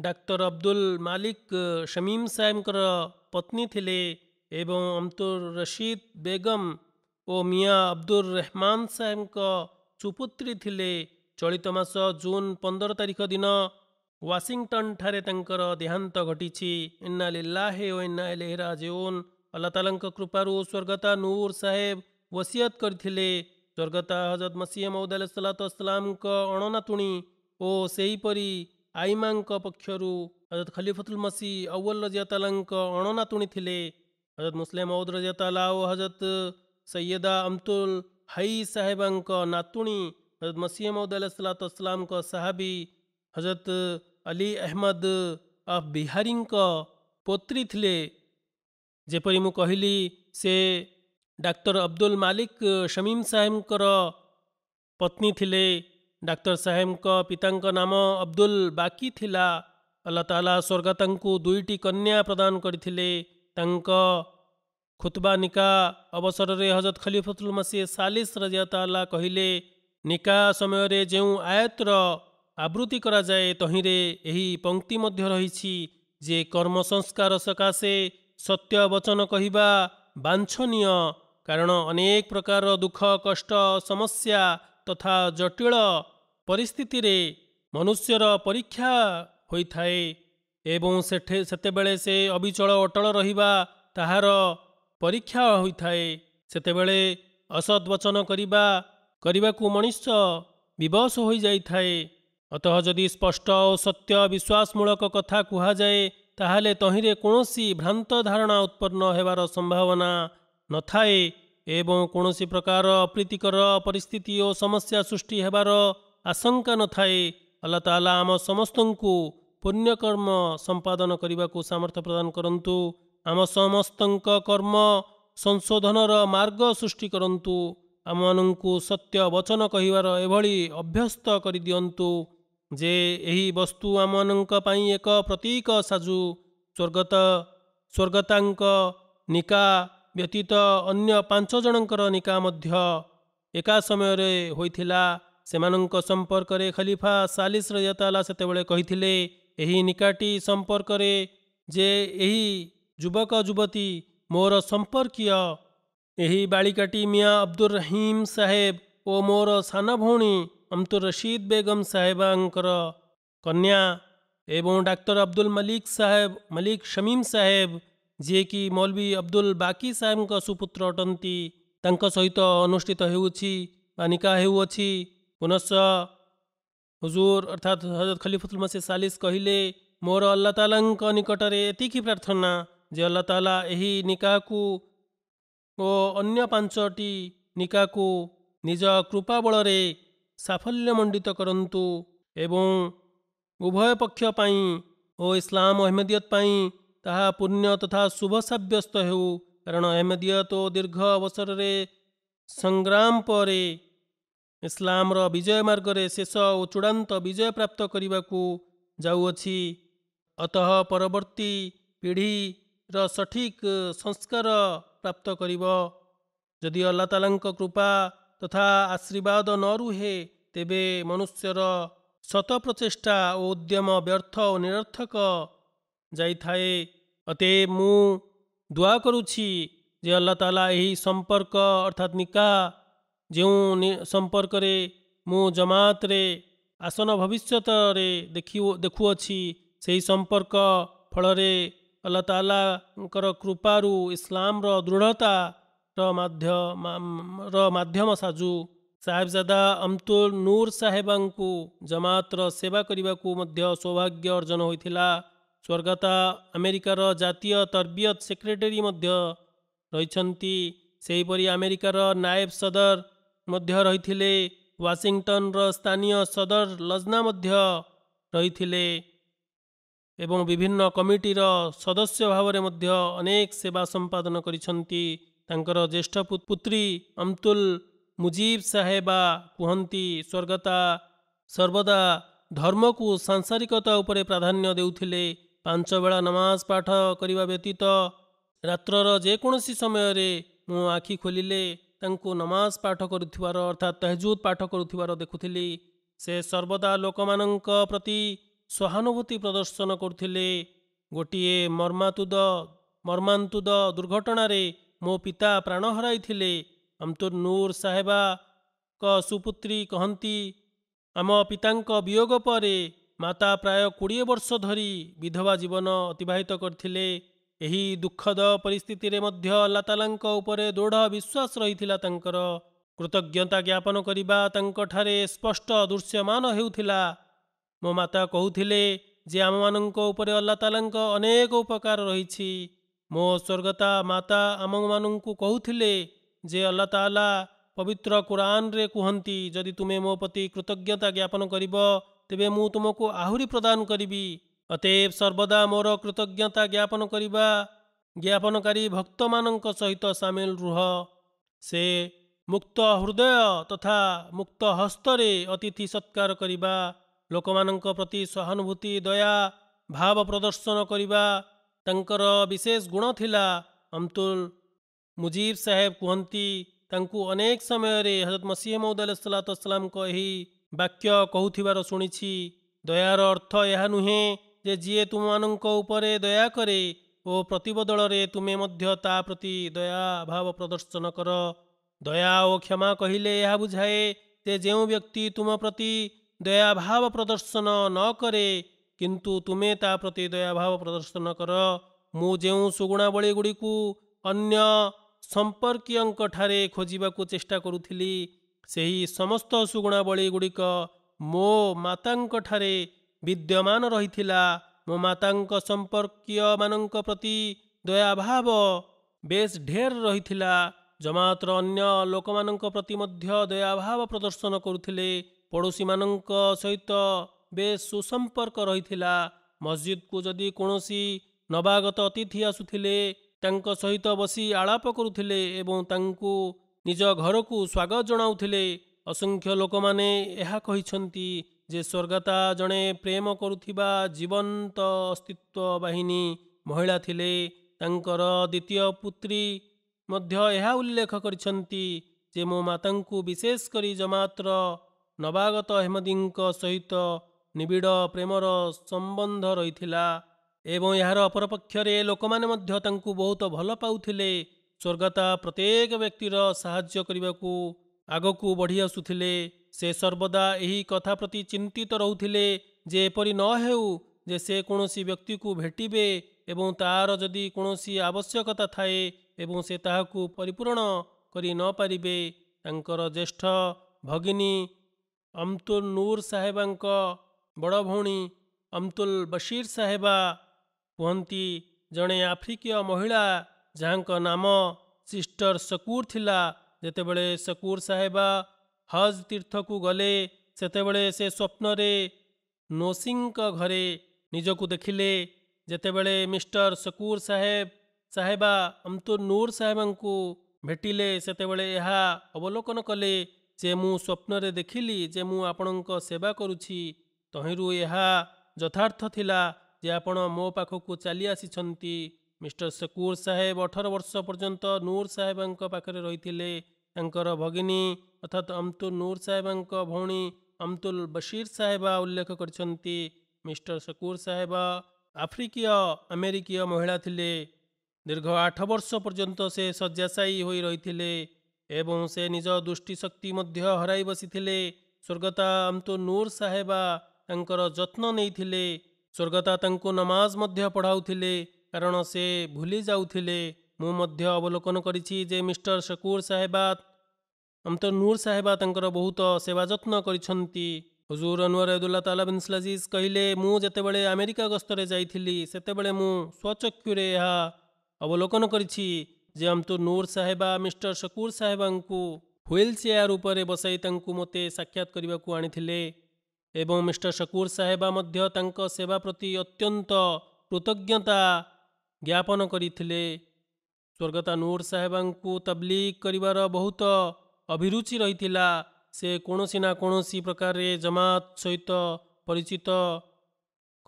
B: ଡାକ୍ତର ଅବଦୁଲ ମାଲିକ ଶମୀମ ସାହେବଙ୍କର ପତ୍ନୀ ଥିଲେ ଏବଂ ଅମ୍ତୁର ରସିଦ ବେଗମ ଓ ମିଆଁ ଅବଦୁର ରେହମାନ ସାହେବଙ୍କ ସୁପୁତ୍ରୀ ଥିଲେ ଚଳିତ ମାସ ଜୁନ୍ ପନ୍ଦର ତାରିଖ ଦିନ ୱାଶିଂଟନ୍ଠାରେ ତାଙ୍କର ଦେହାନ୍ତ ଘଟିଛି ଇନ୍ନା ଲିଲ୍ଲାହେ ଓ ଇନ୍ନା ଏଲେହି ରାଜଉନ୍ ଆଲ୍ଲାହ ତାଲାଙ୍କ କୃପାରୁ ସ୍ୱର୍ଗତା ନୂର ସାହେବ ଓସିୟତ କରିଥିଲେ ସ୍ୱର୍ଗତା ହଜରତ ମସିହ ମଉଦ ଆଲସଲାତ ଅସଲାମଙ୍କ ଅଣନାତୁଣୀ ଓ ସେହିପରି ଆଇମାଙ୍କ ପକ୍ଷରୁ ହଜରତ ଖଲିଫତୁଲ ମସି ଅୱଲ ରଜିଆତାଲାଙ୍କ ଅଣନାତୁଣୀ ଥିଲେ ହଜରତ ମୁସଲିମ ମଉଦ ରଜିଆତାଲା ଓ ହଜରତ ସୟଦା ଅମତୁଲ ହଇ ସାହେବାଙ୍କ ନାତୁଣୀ ହଜରତ ମସିହ ମଉଦ ଆଲାହିସାଲାତୁସଲାମଙ୍କ ସାହାବି ହଜରତ ଅଲି ଅହମ୍ମଦ ଅଫ୍ ବିହାରୀଙ୍କ ପୋତ୍ରୀ ଥିଲେ ଯେପରି ମୁଁ କହିଲି ସେ ଡାକ୍ତର ଅବଦୁଲ ମାଲିକ ଶମୀମ ସାହେବଙ୍କର ପତ୍ନୀ ଥିଲେ ଡାକ୍ତର ସାହେବଙ୍କ ପିତାଙ୍କ ନାମ ଅବଦୁଲ ବାକି ଥିଲା ଅଲ୍ଲା ତାଲା ସ୍ୱର୍ଗତାଙ୍କୁ ଦୁଇଟି କନ୍ୟା ପ୍ରଦାନ କରିଥିଲେ ତାଙ୍କ ଖୁତବା ନିକା ଅବସରରେ ହଜରତ ଖଲିଫତୁଲ ସାଲିସ୍ ରଜା ତାଲା କହିଲେ ନିକା ସମୟରେ ଯେଉଁ ଆୟତର ଆବୃତ୍ତି କରାଯାଏ ତହିଁରେ ଏହି ପଂକ୍ତି ମଧ୍ୟ ରହିଛି ଯେ କର୍ମ ସଂସ୍କାର ସକାଶେ ସତ୍ୟ ବଚନ କହିବା ବାଞ୍ଛନୀୟ କାରଣ ଅନେକ ପ୍ରକାରର ଦୁଃଖ କଷ୍ଟ ସମସ୍ୟା ତଥା ଜଟିଳ ପରିସ୍ଥିତିରେ ମନୁଷ୍ୟର ପରୀକ୍ଷା ହୋଇଥାଏ ଏବଂ ସେଠେ ସେତେବେଳେ ସେ ଅବିଚଳ ଅଟଳ ରହିବା ତାହାର ପରୀକ୍ଷା ହୋଇଥାଏ ସେତେବେଳେ ବଚନ କରିବା କରିବାକୁ ମଣିଷ ବିବସ ହୋଇଯାଇଥାଏ ଅତଃ ଯଦି ସ୍ପଷ୍ଟ ଓ ସତ୍ୟ ବିଶ୍ୱାସମୂଳକ କଥା କୁହାଯାଏ ତାହେଲେ ତହିଁରେ କୌଣସି ଭ୍ରାନ୍ତ ଧାରଣା ଉତ୍ପନ୍ନ ହେବାର ସମ୍ଭାବନା ନଥାଏ ଏବଂ କୌଣସି ପ୍ରକାର ଅପ୍ରୀତିକର ପରିସ୍ଥିତି ଓ ସମସ୍ୟା ସୃଷ୍ଟି ହେବାର ଆଶଙ୍କା ନଥାଏ ଅଲ୍ଲା ତାଲା ଆମ ସମସ୍ତଙ୍କୁ ପୁଣ୍ୟକର୍ମ ସମ୍ପାଦନ କରିବାକୁ ସାମର୍ଥ୍ୟ ପ୍ରଦାନ କରନ୍ତୁ ଆମ ସମସ୍ତଙ୍କ କର୍ମ ସଂଶୋଧନର ମାର୍ଗ ସୃଷ୍ଟି କରନ୍ତୁ ଆମମାନଙ୍କୁ ସତ୍ୟ ବଚନ କହିବାର ଏଭଳି ଅଭ୍ୟସ୍ତ କରିଦିଅନ୍ତୁ ଯେ ଏହି ବସ୍ତୁ ଆମମାନଙ୍କ ପାଇଁ ଏକ ପ୍ରତୀକ ସାଜୁ ସ୍ୱର୍ଗତ ସ୍ୱର୍ଗତାଙ୍କ ନିକା ବ୍ୟତୀତ ଅନ୍ୟ ପାଞ୍ଚ ଜଣଙ୍କର ନିକା ମଧ୍ୟ ଏକା ସମୟରେ ହୋଇଥିଲା निकाटी संपर्क रे जे एही युवक युवती मोर बालिकाटी मिया अब्दुल रहीम साहेब ओ मोर सना भउी अमतु रशीद बेगम साहेबर कन्या ए डाक्टर अब्दुल मलिक साहेब मलिक शमीम साहेब की मौलवी अब्दुल साहेब साहेबको सुपुत्र सहित अनुष्ठित हुन्छ निक अ ପୁନଶ୍ଚ ହୁଜୁର ଅର୍ଥାତ୍ ହଜରତ ଖଲିଫୁତୁଲ ମସିଦ ସାଲିସ କହିଲେ ମୋର ଅଲ୍ଲା ତାଲାଙ୍କ ନିକଟରେ ଏତିକି ପ୍ରାର୍ଥନା ଯେ ଅଲ୍ଲା ତାଲା ଏହି ନିକାହକୁ ଓ ଅନ୍ୟ ପାଞ୍ଚଟି ନିକାହକୁ ନିଜ କୃପା ବଳରେ ସାଫଲ୍ୟ ମଣ୍ଡିତ କରନ୍ତୁ ଏବଂ ଉଭୟ ପକ୍ଷ ପାଇଁ ଓ ଇସଲାମ ଅହମ୍ମଦିୟତ ପାଇଁ ତାହା ପୁଣ୍ୟ ତଥା ଶୁଭ ସାବ୍ୟସ୍ତ ହେଉ କାରଣ ଅହମ୍ମଦିୟତ ଓ ଦୀର୍ଘ ଅବସରରେ ସଂଗ୍ରାମ ପରେ ଇସଲାମର ବିଜୟ ମାର୍ଗରେ ଶେଷ ଓ ଚୂଡ଼ାନ୍ତ ବିଜୟ ପ୍ରାପ୍ତ କରିବାକୁ ଯାଉଅଛି ଅତଃ ପରବର୍ତ୍ତୀ ପିଢ଼ିର ସଠିକ୍ ସଂସ୍କାର ପ୍ରାପ୍ତ କରିବ ଯଦି ଅଲ୍ଲା ତାଲାଙ୍କ କୃପା ତଥା ଆଶୀର୍ବାଦ ନ ରୁହେ ତେବେ ମନୁଷ୍ୟର ସତ ପ୍ରଚେଷ୍ଟା ଓ ଉଦ୍ୟମ ବ୍ୟର୍ଥ ଓ ନିରର୍ଥକ ଯାଇଥାଏ ଅତେ ମୁଁ ଦୁଆ କରୁଛି ଯେ ଅଲ୍ଲା ତାଲା ଏହି ସମ୍ପର୍କ ଅର୍ଥାତ୍ ନିକା जौँ सम्पर्क म जमात रे आसन भविष्य देखुअर्क फल अल्ला तर कृपु इसलाम र दृढतार माध्य र माध्यम साजु साहेबजादा अमतुल नुरर को जमात सेवा गरेको सौभाग्य अर्जन हुन्छ स्वर्गता आमेरिक जिय तरबियत सेक्रेटेरी सहीपरि आमेरिकार नायब सदर ମଧ୍ୟ ରହିଥିଲେ ୱାଶିଂଟନର ସ୍ଥାନୀୟ ସଦର ଲଜନା ମଧ୍ୟ ରହିଥିଲେ ଏବଂ ବିଭିନ୍ନ କମିଟିର ସଦସ୍ୟ ଭାବରେ ମଧ୍ୟ ଅନେକ ସେବା ସମ୍ପାଦନ କରିଛନ୍ତି ତାଙ୍କର ଜ୍ୟେଷ୍ଠ ପୁତ୍ରୀ ଅମତୁଲ ମୁଜିବ ସାହେବା କୁହନ୍ତି ସ୍ୱର୍ଗତା ସର୍ବଦା ଧର୍ମକୁ ସାଂସାରିକତା ଉପରେ ପ୍ରାଧାନ୍ୟ ଦେଉଥିଲେ ପାଞ୍ଚ ବେଳା ନମାଜ ପାଠ କରିବା ବ୍ୟତୀତ ରାତ୍ରର ଯେକୌଣସି ସମୟରେ ମୁଁ ଆଖି ଖୋଲିଲେ ତାଙ୍କୁ ନମାଜ ପାଠ କରୁଥିବାର ଅର୍ଥାତ୍ ତେହଜୁଦ ପାଠ କରୁଥିବାର ଦେଖୁଥିଲି ସେ ସର୍ବଦା ଲୋକମାନଙ୍କ ପ୍ରତି ସହାନୁଭୂତି ପ୍ରଦର୍ଶନ କରୁଥିଲେ ଗୋଟିଏ ମର୍ମାତୁଦ ମର୍ମାନ୍ତୁଦ ଦୁର୍ଘଟଣାରେ ମୋ ପିତା ପ୍ରାଣ ହରାଇଥିଲେ ଅମ୍ତୁର ନୂର ସାହେବାଙ୍କ ସୁପୁତ୍ରୀ କହନ୍ତି ଆମ ପିତାଙ୍କ ବିୟୋଗ ପରେ ମାତା ପ୍ରାୟ କୋଡ଼ିଏ ବର୍ଷ ଧରି ବିଧବା ଜୀବନ ଅତିବାହିତ କରିଥିଲେ ଏହି ଦୁଃଖଦ ପରିସ୍ଥିତିରେ ମଧ୍ୟ ଅଲ୍ଲା ତାଲାଙ୍କ ଉପରେ ଦୃଢ଼ ବିଶ୍ୱାସ ରହିଥିଲା ତାଙ୍କର କୃତଜ୍ଞତା ଜ୍ଞାପନ କରିବା ତାଙ୍କଠାରେ ସ୍ପଷ୍ଟ ଦୃଶ୍ୟମାନ ହେଉଥିଲା ମୋ ମାତା କହୁଥିଲେ ଯେ ଆମମାନଙ୍କ ଉପରେ ଅଲ୍ଲା ତାଲାଙ୍କ ଅନେକ ଉପକାର ରହିଛି ମୋ ସ୍ୱର୍ଗତା ମାତା ଆମମାନଙ୍କୁ କହୁଥିଲେ ଯେ ଅଲ୍ଲା ତାଲା ପବିତ୍ର କୁରାନରେ କୁହନ୍ତି ଯଦି ତୁମେ ମୋ ପ୍ରତି କୃତଜ୍ଞତା ଜ୍ଞାପନ କରିବ ତେବେ ମୁଁ ତୁମକୁ ଆହୁରି ପ୍ରଦାନ କରିବି अतेव सर्वदा मोर कृतज्ञता ज्ञापन गरेको ज्ञापनकारी भक्त मनको सहित सामल से सत हृदय तथा मुक्त हस्तले अतिथि सत्कार गरेको लोक म प्रति सहानुभूति दया भाव प्रदर्शन गरेको विशेष गुण इलाुल मुजि साहेब कहन्ति अनेक समय हजरत मसिह मौद् सल्लात असलामको यो वाक्य कुनि दयार अर्थ यहाँ नुहेँ ଯେ ଯିଏ ତୁମମାନଙ୍କ ଉପରେ ଦୟା କରେ ଓ ପ୍ରତିବଦଳରେ ତୁମେ ମଧ୍ୟ ତା ପ୍ରତି ଦୟାଭାବ ପ୍ରଦର୍ଶନ କର ଦୟା ଓ କ୍ଷମା କହିଲେ ଏହା ବୁଝାଏ ଯେ ଯେଉଁ ବ୍ୟକ୍ତି ତୁମ ପ୍ରତି ଦୟାଭାବ ପ୍ରଦର୍ଶନ ନ କରେ କିନ୍ତୁ ତୁମେ ତା ପ୍ରତି ଦୟାଭାବ ପ୍ରଦର୍ଶନ କର ମୁଁ ଯେଉଁ ସୁଗୁଣାବଳୀ ଗୁଡ଼ିକୁ ଅନ୍ୟ ସମ୍ପର୍କୀୟଙ୍କଠାରେ ଖୋଜିବାକୁ ଚେଷ୍ଟା କରୁଥିଲି ସେହି ସମସ୍ତ ସୁଗୁଣାବଳୀ ଗୁଡ଼ିକ ମୋ ମାତାଙ୍କଠାରେ ବିଦ୍ୟମାନ ରହିଥିଲା ମୋ ମାତାଙ୍କ ସମ୍ପର୍କୀୟମାନଙ୍କ ପ୍ରତି ଦୟାଭାବ ବେଶ ଢେର ରହିଥିଲା ଜମାତର ଅନ୍ୟ ଲୋକମାନଙ୍କ ପ୍ରତି ମଧ୍ୟ ଦୟାଭାବ ପ୍ରଦର୍ଶନ କରୁଥିଲେ ପଡ଼ୋଶୀମାନଙ୍କ ସହିତ ବେଶ ସୁସମ୍ପର୍କ ରହିଥିଲା ମସଜିଦକୁ ଯଦି କୌଣସି ନବାଗତ ଅତିଥି ଆସୁଥିଲେ ତାଙ୍କ ସହିତ ବସି ଆଳାପ କରୁଥିଲେ ଏବଂ ତାଙ୍କୁ ନିଜ ଘରକୁ ସ୍ୱାଗତ ଜଣାଉଥିଲେ ଅସଂଖ୍ୟ ଲୋକମାନେ ଏହା କହିଛନ୍ତି ଯେ ସ୍ୱର୍ଗତା ଜଣେ ପ୍ରେମ କରୁଥିବା ଜୀବନ୍ତ ଅସ୍ତିତ୍ୱ ବାହିନୀ ମହିଳା ଥିଲେ ତାଙ୍କର ଦ୍ୱିତୀୟ ପୁତ୍ରୀ ମଧ୍ୟ ଏହା ଉଲ୍ଲେଖ କରିଛନ୍ତି ଯେ ମୋ ମାତାଙ୍କୁ ବିଶେଷ କରି ଜମାତ୍ର ନବାଗତ ହେମଦୀଙ୍କ ସହିତ ନିବିଡ଼ ପ୍ରେମର ସମ୍ବନ୍ଧ ରହିଥିଲା ଏବଂ ଏହାର ଅପରପକ୍ଷରେ ଲୋକମାନେ ମଧ୍ୟ ତାଙ୍କୁ ବହୁତ ଭଲ ପାଉଥିଲେ ସ୍ୱର୍ଗତା ପ୍ରତ୍ୟେକ ବ୍ୟକ୍ତିର ସାହାଯ୍ୟ କରିବାକୁ ଆଗକୁ ବଢ଼ି ଆସୁଥିଲେ ସେ ସର୍ବଦା ଏହି କଥା ପ୍ରତି ଚିନ୍ତିତ ରହୁଥିଲେ ଯେ ଏପରି ନ ହେଉ ଯେ ସେ କୌଣସି ବ୍ୟକ୍ତିକୁ ଭେଟିବେ ଏବଂ ତା'ର ଯଦି କୌଣସି ଆବଶ୍ୟକତା ଥାଏ ଏବଂ ସେ ତାହାକୁ ପରିପୂରଣ କରି ନ ପାରିବେ ତାଙ୍କର ଜ୍ୟେଷ୍ଠ ଭଗିନୀ ଅମତୁଲ ନୁର ସାହେବାଙ୍କ ବଡ଼ ଭଉଣୀ ଅମତୁଲ ବଶୀର ସାହେବା କୁହନ୍ତି ଜଣେ ଆଫ୍ରିକୀୟ ମହିଳା ଯାହାଙ୍କ ନାମ ସିଷ୍ଟର ସକୁର ଥିଲା जेतेबेले सकूर शकुर हज हज तीर्थको गले से स्वप्न नोसिङको घर देखिले जेतेबेले मिस्टर सकूर साहेब साहेब अमतु साहेब साहेबको भेटिले सेतेबेले यहाँ अवलोकन कले चाहिँ म स्वप्ले थिला जे तहीरु मो पाख को चली आसी छंती मिस्टर सकूर साहेब 18 वर्ष पर्यन्त नुर साहेब पा ତାଙ୍କର ଭଗିନୀ ଅର୍ଥାତ୍ ଅମତୁଲ ନୁର ସାହେବଙ୍କ ଭଉଣୀ ଅମତୁଲ ବସିର ସାହେବା ଉଲ୍ଲେଖ କରିଛନ୍ତି ମିଷ୍ଟର ସକୁର ସାହେବ ଆଫ୍ରିକୀୟ ଆମେରିକୀୟ ମହିଳା ଥିଲେ ଦୀର୍ଘ ଆଠ ବର୍ଷ ପର୍ଯ୍ୟନ୍ତ ସେ ଶଯ୍ୟାଶାୟୀ ହୋଇ ରହିଥିଲେ ଏବଂ ସେ ନିଜ ଦୃଷ୍ଟିଶକ୍ତି ମଧ୍ୟ ହରାଇ ବସିଥିଲେ ସ୍ୱର୍ଗତା ଅମତୁ ନୁର ସାହେବା ତାଙ୍କର ଯତ୍ନ ନେଇଥିଲେ ସ୍ୱର୍ଗତା ତାଙ୍କୁ ନମାଜ ମଧ୍ୟ ପଢ଼ାଉଥିଲେ କାରଣ ସେ ଭୁଲି ଯାଉଥିଲେ ମୁଁ ମଧ୍ୟ ଅବଲୋକନ କରିଛି ଯେ ମିଷ୍ଟର ଶକୁର ସାହେବାତ ଆମତ ନୂର ସାହେବା ତାଙ୍କର ବହୁତ ସେବା ଯତ୍ନ କରିଛନ୍ତି ହଜୁର ଅନୱର ଅବଦୁଲ୍ଲା ତାଲା ବିନ୍ କହିଲେ ମୁଁ ଯେତେବେଳେ ଆମେରିକା ଗସ୍ତରେ ଯାଇଥିଲି ସେତେବେଳେ ମୁଁ ସ୍ୱଚକ୍ଷୁରେ ଏହା ଅବଲୋକନ କରିଛି ଯେ ଆମତୁ ନୂର ସାହେବା ମିଷ୍ଟର ଶକୁର ସାହେବାଙ୍କୁ ହ୍ୱିଲ୍ ଚେୟାର ଉପରେ ବସାଇ ତାଙ୍କୁ ମୋତେ ସାକ୍ଷାତ କରିବାକୁ ଆଣିଥିଲେ ଏବଂ ମିଷ୍ଟର ଶକୁର ସାହେବା ମଧ୍ୟ ତାଙ୍କ ସେବା ପ୍ରତି ଅତ୍ୟନ୍ତ କୃତଜ୍ଞତା ଜ୍ଞାପନ କରିଥିଲେ ସ୍ୱର୍ଗତ ନୁର ସାହେବାଙ୍କୁ ତବ୍ଲିଗ କରିବାର ବହୁତ ଅଭିରୁଚି ରହିଥିଲା ସେ କୌଣସି ନା କୌଣସି ପ୍ରକାରରେ ଜମାତ ସହିତ ପରିଚିତ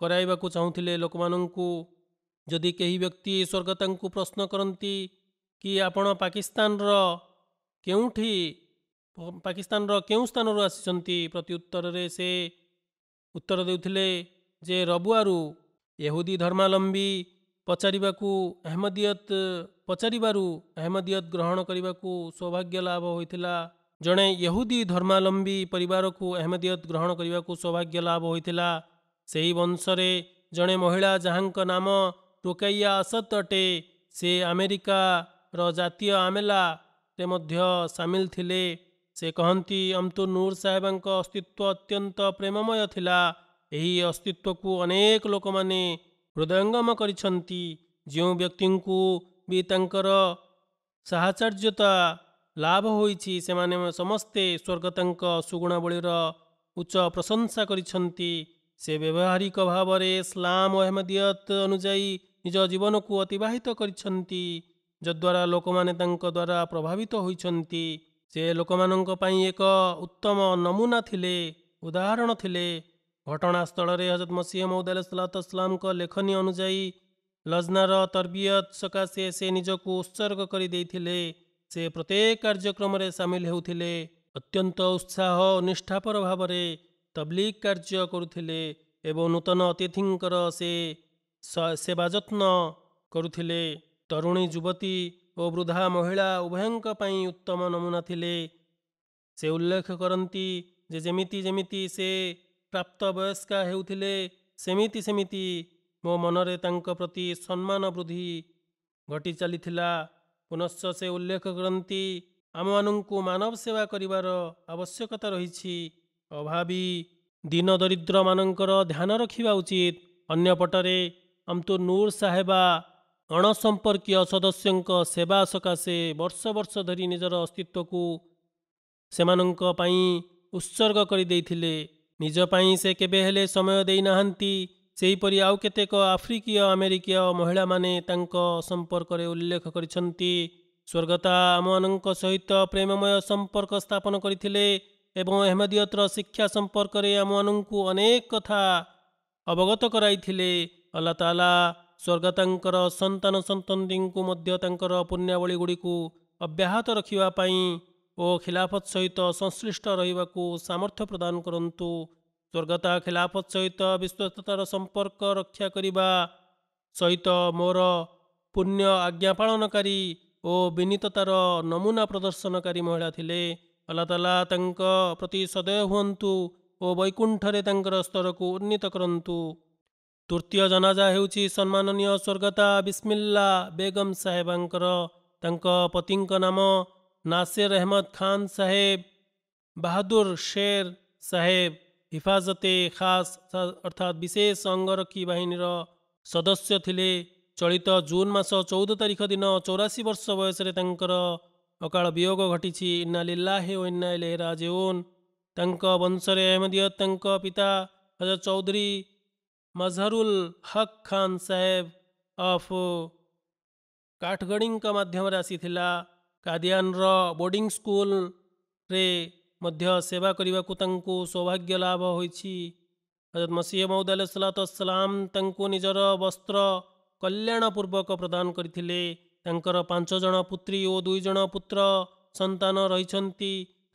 B: କରାଇବାକୁ ଚାହୁଁଥିଲେ ଲୋକମାନଙ୍କୁ ଯଦି କେହି ବ୍ୟକ୍ତି ସ୍ୱର୍ଗତାଙ୍କୁ ପ୍ରଶ୍ନ କରନ୍ତି କି ଆପଣ ପାକିସ୍ତାନର କେଉଁଠି ପାକିସ୍ତାନର କେଉଁ ସ୍ଥାନରୁ ଆସିଛନ୍ତି ପ୍ରତ୍ୟୁତ୍ତରରେ ସେ ଉତ୍ତର ଦେଉଥିଲେ ଯେ ରବୁଆରୁ ଏହୁଦି ଧର୍ମାବଲମ୍ବୀ ପଚାରିବାକୁ ଅହମ୍ମଦିୟତ ପଚାରିବାରୁ ଅହମ୍ମଦିୟତ ଗ୍ରହଣ କରିବାକୁ ସୌଭାଗ୍ୟ ଲାଭ ହୋଇଥିଲା ଜଣେ ୟହୁଦୀ ଧର୍ମାବଲମ୍ବୀ ପରିବାରକୁ ଅହମ୍ମଦିୟତ ଗ୍ରହଣ କରିବାକୁ ସୌଭାଗ୍ୟ ଲାଭ ହୋଇଥିଲା ସେହି ବଂଶରେ ଜଣେ ମହିଳା ଯାହାଙ୍କ ନାମ ରୋକେୟା ଅସତ ଅଟେ ସେ ଆମେରିକାର ଜାତୀୟ ଆମେଲାରେ ମଧ୍ୟ ସାମିଲ ଥିଲେ ସେ କହନ୍ତି ଅମ୍ତୁ ନୁର ସାହେବଙ୍କ ଅସ୍ତିତ୍ୱ ଅତ୍ୟନ୍ତ ପ୍ରେମମୟ ଥିଲା ଏହି ଅସ୍ତିତ୍ୱକୁ ଅନେକ ଲୋକମାନେ ହୃଦୟଙ୍ଗମ କରିଛନ୍ତି ଯେଉଁ ବ୍ୟକ୍ତିଙ୍କୁ ବି ତାଙ୍କର ସାହାଚର୍ଯ୍ୟତା ଲାଭ ହୋଇଛି ସେମାନେ ସମସ୍ତେ ସ୍ୱର୍ଗତାଙ୍କ ସୁଗୁଣାବଳୀର ଉଚ୍ଚ ପ୍ରଶଂସା କରିଛନ୍ତି ସେ ବ୍ୟବହାରିକ ଭାବରେ ଇସ୍ଲାମ ଅହମଦିୟତ ଅନୁଯାୟୀ ନିଜ ଜୀବନକୁ ଅତିବାହିତ କରିଛନ୍ତି ଯଦ୍ୱାରା ଲୋକମାନେ ତାଙ୍କ ଦ୍ୱାରା ପ୍ରଭାବିତ ହୋଇଛନ୍ତି ସେ ଲୋକମାନଙ୍କ ପାଇଁ ଏକ ଉତ୍ତମ ନମୁନା ଥିଲେ ଉଦାହରଣ ଥିଲେ ଘଟଣାସ୍ଥଳରେ ହଜରତ ମସିହ ମହୁଦ ଆଲ ସଲାତ ଇସ୍ଲାମଙ୍କ ଲେଖନୀ ଅନୁଯାୟୀ ଲଜ୍ନାର ତର୍ବିୟତ ସକାଶେ ସେ ନିଜକୁ ଉତ୍ସର୍ଗ କରିଦେଇଥିଲେ ସେ ପ୍ରତ୍ୟେକ କାର୍ଯ୍ୟକ୍ରମରେ ସାମିଲ ହେଉଥିଲେ ଅତ୍ୟନ୍ତ ଉତ୍ସାହ ଓ ନିଷ୍ଠାପର ଭାବରେ ତବ୍ଲିକ କାର୍ଯ୍ୟ କରୁଥିଲେ ଏବଂ ନୂତନ ଅତିଥିଙ୍କର ସେ ସେବା ଯତ୍ନ କରୁଥିଲେ ତରୁଣୀ ଯୁବତୀ ଓ ବୃଦ୍ଧା ମହିଳା ଉଭୟଙ୍କ ପାଇଁ ଉତ୍ତମ ନମୁନା ଥିଲେ ସେ ଉଲ୍ଲେଖ କରନ୍ତି ଯେ ଯେମିତି ଯେମିତି ସେ ପ୍ରାପ୍ତ ବୟସ୍କା ହେଉଥିଲେ ସେମିତି ସେମିତି ମୋ ମନରେ ତାଙ୍କ ପ୍ରତି ସମ୍ମାନ ବୃଦ୍ଧି ଘଟି ଚାଲିଥିଲା ପୁନଶ୍ଚ ସେ ଉଲ୍ଲେଖ କରନ୍ତି ଆମମାନଙ୍କୁ ମାନବ ସେବା କରିବାର ଆବଶ୍ୟକତା ରହିଛି ଅଭାବୀ ଦୀନ ଦରିଦ୍ରମାନଙ୍କର ଧ୍ୟାନ ରଖିବା ଉଚିତ ଅନ୍ୟପଟରେ ଅମ୍ତୁ ନୁର ସାହେବା ଅଣସମ୍ପର୍କୀୟ ସଦସ୍ୟଙ୍କ ସେବା ସକାଶେ ବର୍ଷ ବର୍ଷ ଧରି ନିଜର ଅସ୍ତିତ୍ୱକୁ ସେମାନଙ୍କ ପାଇଁ ଉତ୍ସର୍ଗ କରିଦେଇଥିଲେ ନିଜ ପାଇଁ ସେ କେବେ ହେଲେ ସମୟ ଦେଇନାହାନ୍ତି ସେହିପରି ଆଉ କେତେକ ଆଫ୍ରିକୀୟ ଆମେରିକୀୟ ମହିଳାମାନେ ତାଙ୍କ ସମ୍ପର୍କରେ ଉଲ୍ଲେଖ କରିଛନ୍ତି ସ୍ୱର୍ଗତା ଆମମାନଙ୍କ ସହିତ ପ୍ରେମମୟ ସମ୍ପର୍କ ସ୍ଥାପନ କରିଥିଲେ ଏବଂ ଅହମ୍ମଦୀୟତର ଶିକ୍ଷା ସମ୍ପର୍କରେ ଆମମାନଙ୍କୁ ଅନେକ କଥା ଅବଗତ କରାଇଥିଲେ ଅଲ୍ଲା ତାଲା ସ୍ୱର୍ଗତାଙ୍କର ସନ୍ତାନ ସନ୍ତୀଙ୍କୁ ମଧ୍ୟ ତାଙ୍କର ପୁଣ୍ୟାବଳୀ ଗୁଡ଼ିକୁ ଅବ୍ୟାହତ ରଖିବା ପାଇଁ ଓ ଖିଲାଫତ ସହିତ ସଂଶ୍ଳିଷ୍ଟ ରହିବାକୁ ସାମର୍ଥ୍ୟ ପ୍ରଦାନ କରନ୍ତୁ ସ୍ୱର୍ଗତ ଖିଲାଫତ ସହିତ ବିଶ୍ୱସ୍ତତାର ସମ୍ପର୍କ ରକ୍ଷା କରିବା ସହିତ ମୋର ପୁଣ୍ୟ ଆଜ୍ଞା ପାଳନକାରୀ ଓ ବିନୀତତାର ନମୁନା ପ୍ରଦର୍ଶନକାରୀ ମହିଳା ଥିଲେ ଅଲ୍ଲା ତାଲା ତାଙ୍କ ପ୍ରତି ସଦୟ ହୁଅନ୍ତୁ ଓ ବୈକୁଣ୍ଠରେ ତାଙ୍କର ସ୍ତରକୁ ଉନ୍ନୀତ କରନ୍ତୁ ତୃତୀୟ ଜନାଜା ହେଉଛି ସମ୍ମାନନୀୟ ସ୍ୱର୍ଗତା ବିସ୍ମିଲ୍ଲା ବେଗମ୍ ସାହେବଙ୍କର ତାଙ୍କ ପତିଙ୍କ ନାମ ନାସିର ଅହମ୍ମଦ ଖାନ୍ ସାହେବ ବାହାଦୁର ଶେର ସାହେବ हिफाजते खास अर्थात विशेष अङ्गरक्षी बाहिनी सदस्य थिए चलित जुन मास चौध तारिख दिन चौरासी वर्ष बयसे त्यो घटि इनाल इलाहे ओ इना जे ओन तंशर अहमेदियत पिता चौधरी मजहरुल हक खान साहेब अफ काठगढीको माध्यम आसिला कादिया बोर्डिङ स्कुल वा सौभाग्य लाभत मसीह सलाम अल्सलात निजर वस्त्र कल्याण पूर्वक प्रदान गरिँचज पुत्री दुईजना पुत्र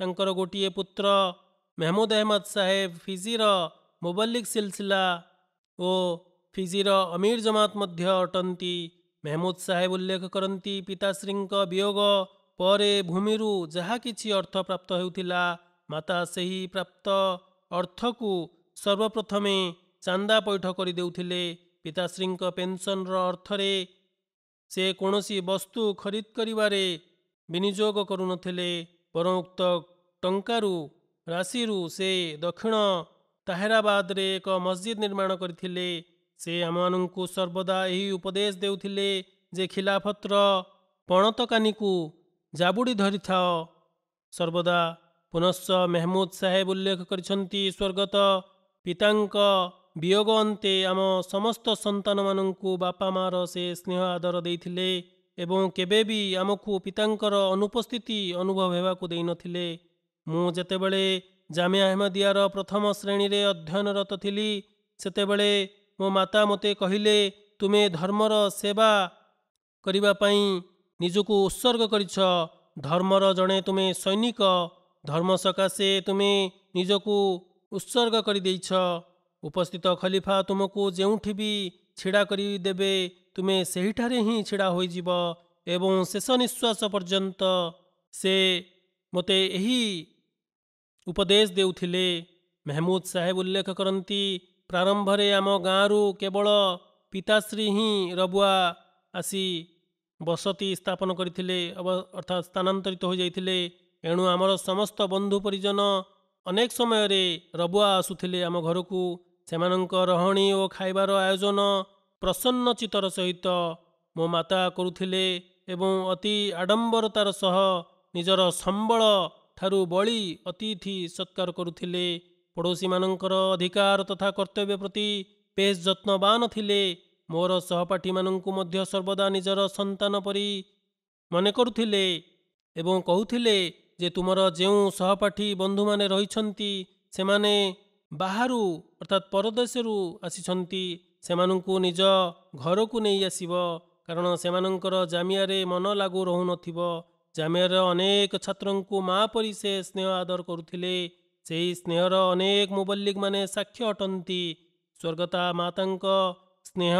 B: तंकर गोटी पुत्र मेहमुद अहमद साहेब फिजीर मोबालिक सिलसिला ओ अमीर जमात जमत अटंती मेहमुद साहेब उल्लेख गरिताश्रीको वियोग ପରେ ଭୂମିରୁ ଯାହା କିଛି ଅର୍ଥ ପ୍ରାପ୍ତ ହେଉଥିଲା ମାତା ସେହି ପ୍ରାପ୍ତ ଅର୍ଥକୁ ସର୍ବପ୍ରଥମେ ଚାନ୍ଦା ପୈଠ କରିଦେଉଥିଲେ ପିତାଶ୍ରୀଙ୍କ ପେନ୍ସନର ଅର୍ଥରେ ସେ କୌଣସି ବସ୍ତୁ ଖରିଦ କରିବାରେ ବିନିଯୋଗ କରୁନଥିଲେ ବରଂ ଉକ୍ତ ଟଙ୍କାରୁ ରାଶିରୁ ସେ ଦକ୍ଷିଣ ତାହେରାବାଦରେ ଏକ ମସ୍ଜିଦ୍ ନିର୍ମାଣ କରିଥିଲେ ସେ ଆମମାନଙ୍କୁ ସର୍ବଦା ଏହି ଉପଦେଶ ଦେଉଥିଲେ ଯେ ଖିଲାଫତର ପଣତକାନିକୁ ଜାବୁଡ଼ି ଧରିଥାଅ ସର୍ବଦା ପୁନଶ୍ଚ ମେହମୁଦ ସାହେବ ଉଲ୍ଲେଖ କରିଛନ୍ତି ସ୍ୱର୍ଗତ ପିତାଙ୍କ ବିୟୋଗ ଅନ୍ତେ ଆମ ସମସ୍ତ ସନ୍ତାନମାନଙ୍କୁ ବାପା ମାଆର ସେ ସ୍ନେହ ଆଦର ଦେଇଥିଲେ ଏବଂ କେବେ ବି ଆମକୁ ପିତାଙ୍କର ଅନୁପସ୍ଥିତି ଅନୁଭବ ହେବାକୁ ଦେଇନଥିଲେ ମୁଁ ଯେତେବେଳେ ଜାମିଆ ଅହମ୍ମଦିଆର ପ୍ରଥମ ଶ୍ରେଣୀରେ ଅଧ୍ୟୟନରତ ଥିଲି ସେତେବେଳେ ମୋ ମାତା ମୋତେ କହିଲେ ତୁମେ ଧର୍ମର ସେବା କରିବା ପାଇଁ ନିଜକୁ ଉତ୍ସର୍ଗ କରିଛ ଧର୍ମର ଜଣେ ତୁମେ ସୈନିକ ଧର୍ମ ସକାଶେ ତୁମେ ନିଜକୁ ଉତ୍ସର୍ଗ କରିଦେଇଛ ଉପସ୍ଥିତ ଖଲିଫା ତୁମକୁ ଯେଉଁଠି ବି ଛିଡ଼ା କରିଦେବେ ତୁମେ ସେହିଠାରେ ହିଁ ଛିଡ଼ା ହୋଇଯିବ ଏବଂ ଶେଷ ନିଶ୍ୱାସ ପର୍ଯ୍ୟନ୍ତ ସେ ମୋତେ ଏହି ଉପଦେଶ ଦେଉଥିଲେ ମେହମୁଦ ସାହେବ ଉଲ୍ଲେଖ କରନ୍ତି ପ୍ରାରମ୍ଭରେ ଆମ ଗାଁରୁ କେବଳ ପିତାଶ୍ରୀ ହିଁ ରବୁଆ ଆସି ବସତି ସ୍ଥାପନ କରିଥିଲେ ଅର୍ଥାତ୍ ସ୍ଥାନାନ୍ତରିତ ହୋଇଯାଇଥିଲେ ଏଣୁ ଆମର ସମସ୍ତ ବନ୍ଧୁ ପରିଜନ ଅନେକ ସମୟରେ ରବୁଆ ଆସୁଥିଲେ ଆମ ଘରକୁ ସେମାନଙ୍କ ରହଣି ଓ ଖାଇବାର ଆୟୋଜନ ପ୍ରସନ୍ନ ଚିତ୍ତର ସହିତ ମୋ ମାତା କରୁଥିଲେ ଏବଂ ଅତି ଆଡ଼ମ୍ବରତାର ସହ ନିଜର ସମ୍ବଳ ଠାରୁ ବଳି ଅତିଥି ସତ୍କାର କରୁଥିଲେ ପଡ଼ୋଶୀମାନଙ୍କର ଅଧିକାର ତଥା କର୍ତ୍ତବ୍ୟ ପ୍ରତି ବେଶ ଯତ୍ନବାନ ଥିଲେ ମୋର ସହପାଠୀମାନଙ୍କୁ ମଧ୍ୟ ସର୍ବଦା ନିଜର ସନ୍ତାନ ପରି ମନେ କରୁଥିଲେ ଏବଂ କହୁଥିଲେ ଯେ ତୁମର ଯେଉଁ ସହପାଠୀ ବନ୍ଧୁମାନେ ରହିଛନ୍ତି ସେମାନେ ବାହାରୁ ଅର୍ଥାତ୍ ପରଦେଶରୁ ଆସିଛନ୍ତି ସେମାନଙ୍କୁ ନିଜ ଘରକୁ ନେଇ ଆସିବ କାରଣ ସେମାନଙ୍କର ଜାମିଆରେ ମନ ଲାଗୁ ରହୁନଥିବ ଜାମିଆର ଅନେକ ଛାତ୍ରଙ୍କୁ ମା' ପରି ସେ ସ୍ନେହ ଆଦର କରୁଥିଲେ ସେହି ସ୍ନେହର ଅନେକ ମୁବଲିକମାନେ ସାକ୍ଷ୍ୟ ଅଟନ୍ତି ସ୍ୱର୍ଗତା ମାତାଙ୍କ ସ୍ନେହ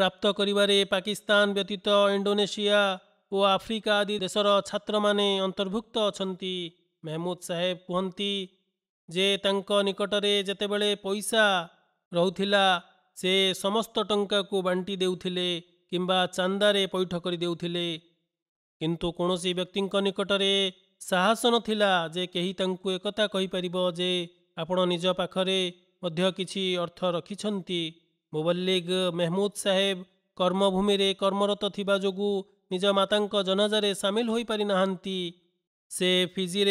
B: ପ୍ରାପ୍ତ କରିବାରେ ପାକିସ୍ତାନ ବ୍ୟତୀତ ଇଣ୍ଡୋନେସିଆ ଓ ଆଫ୍ରିକା ଆଦି ଦେଶର ଛାତ୍ରମାନେ ଅନ୍ତର୍ଭୁକ୍ତ ଅଛନ୍ତି ମେହମୁଦ ସାହେବ କୁହନ୍ତି ଯେ ତାଙ୍କ ନିକଟରେ ଯେତେବେଳେ ପଇସା ରହୁଥିଲା ସେ ସମସ୍ତ ଟଙ୍କାକୁ ବାଣ୍ଟି ଦେଉଥିଲେ କିମ୍ବା ଚାନ୍ଦାରେ ପଇଠ କରିଦେଉଥିଲେ କିନ୍ତୁ କୌଣସି ବ୍ୟକ୍ତିଙ୍କ ନିକଟରେ ସାହସ ନଥିଲା ଯେ କେହି ତାଙ୍କୁ ଏକଥା କହିପାରିବ ଯେ ଆପଣ ନିଜ ପାଖରେ ମଧ୍ୟ କିଛି ଅର୍ଥ ରଖିଛନ୍ତି मुबल्लिक महमूद साहेब कर्मभूमि कर्मरत थाहा जो निज माता जनाजाले साम हुन्छ फिजिएर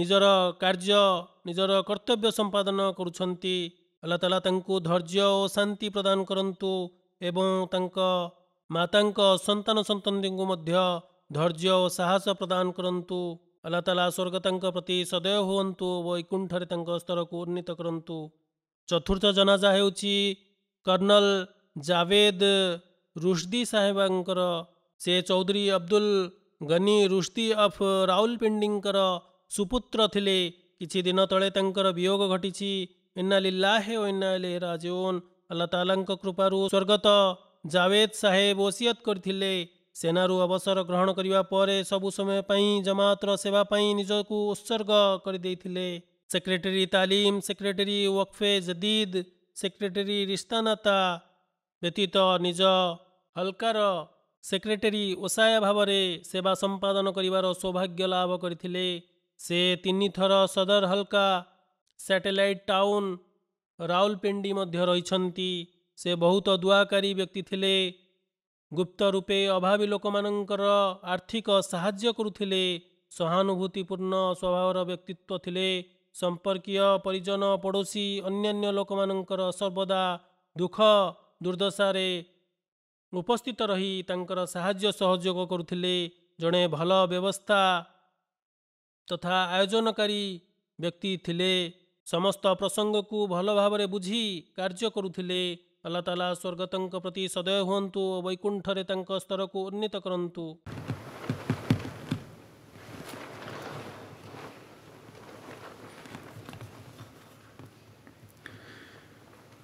B: निजर कार्य निजर कर्तव्य सम्पादन गरुन अल्ला त धैर्य ओ शान्ति प्रदान गरु एवं तताको सन्तन सन्तन्ती मध्य धैर्य साहस प्रदान प्रदानु अल्ला स्वर्गताको प्रति वैकुंठ सदेह हुन् वैकुण्ठतरको उन्नितु चतुर्थ जनाजा हेर्छ कर्णल जावेद रुशदी साहेबंकर से चौधरी अब्दुल गनी रुशदी अफ राहुल पिंडीकर सुपुत्र थे दिन तेर वियोग घटी इन्ना लिल्लाहे इन्ना लि राजन अल्लाह ताला कृपा स्वर्गत जावेद साहेब ओसीयत करते सेनारु अवसर ग्रहण करने पर सबु समय पर जमातर सेवाई निजक उत्सर्ग करदे सेक्रेटरी तालीम सेक्रेटरी वक्फे जदीद ସେକ୍ରେଟେରୀ ନାତା ବ୍ୟତୀତ ନିଜ ହଲକାର ସେକ୍ରେଟେରୀ ଓସାୟା ଭାବରେ ସେବା ସମ୍ପାଦନ କରିବାର ସୌଭାଗ୍ୟ ଲାଭ କରିଥିଲେ ସେ ତିନିଥର ସଦର ହଲ୍କା ସାଟେଲାଇଟ୍ ଟାଉନ୍ ରାଉଲପିଣ୍ଡି ମଧ୍ୟ ରହିଛନ୍ତି ସେ ବହୁତ ଦୁଆକାରୀ ବ୍ୟକ୍ତି ଥିଲେ ଗୁପ୍ତ ରୂପେ ଅଭାବୀ ଲୋକମାନଙ୍କର ଆର୍ଥିକ ସାହାଯ୍ୟ କରୁଥିଲେ ସହାନୁଭୂତିପୂର୍ଣ୍ଣ ସ୍ୱଭାବର ବ୍ୟକ୍ତିତ୍ୱ ଥିଲେ ସମ୍ପର୍କୀୟ ପରିଜନ ପଡ଼ୋଶୀ ଅନ୍ୟାନ୍ୟ ଲୋକମାନଙ୍କର ସର୍ବଦା ଦୁଃଖ ଦୁର୍ଦ୍ଦଶାରେ ଉପସ୍ଥିତ ରହି ତାଙ୍କର ସାହାଯ୍ୟ ସହଯୋଗ କରୁଥିଲେ ଜଣେ ଭଲ ବ୍ୟବସ୍ଥା ତଥା ଆୟୋଜନକାରୀ ବ୍ୟକ୍ତି ଥିଲେ ସମସ୍ତ ପ୍ରସଙ୍ଗକୁ ଭଲ ଭାବରେ ବୁଝି କାର୍ଯ୍ୟ କରୁଥିଲେ ଅଲ୍ଲା ତାଲା ସ୍ୱର୍ଗତଙ୍କ ପ୍ରତି ସଦୟ ହୁଅନ୍ତୁ ଓ ବୈକୁଣ୍ଠରେ ତାଙ୍କ ସ୍ତରକୁ ଉନ୍ନୀତ କରନ୍ତୁ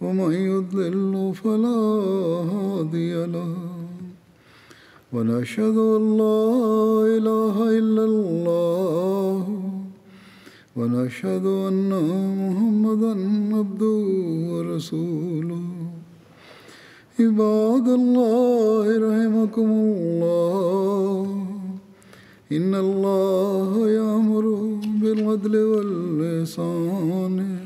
A: ومن يضلل فلا هادي له ونشهد ان لا اله الا الله ونشهد ان محمدا عبده ورسوله عباد الله رحمكم الله ان الله يامر بالعدل واللسان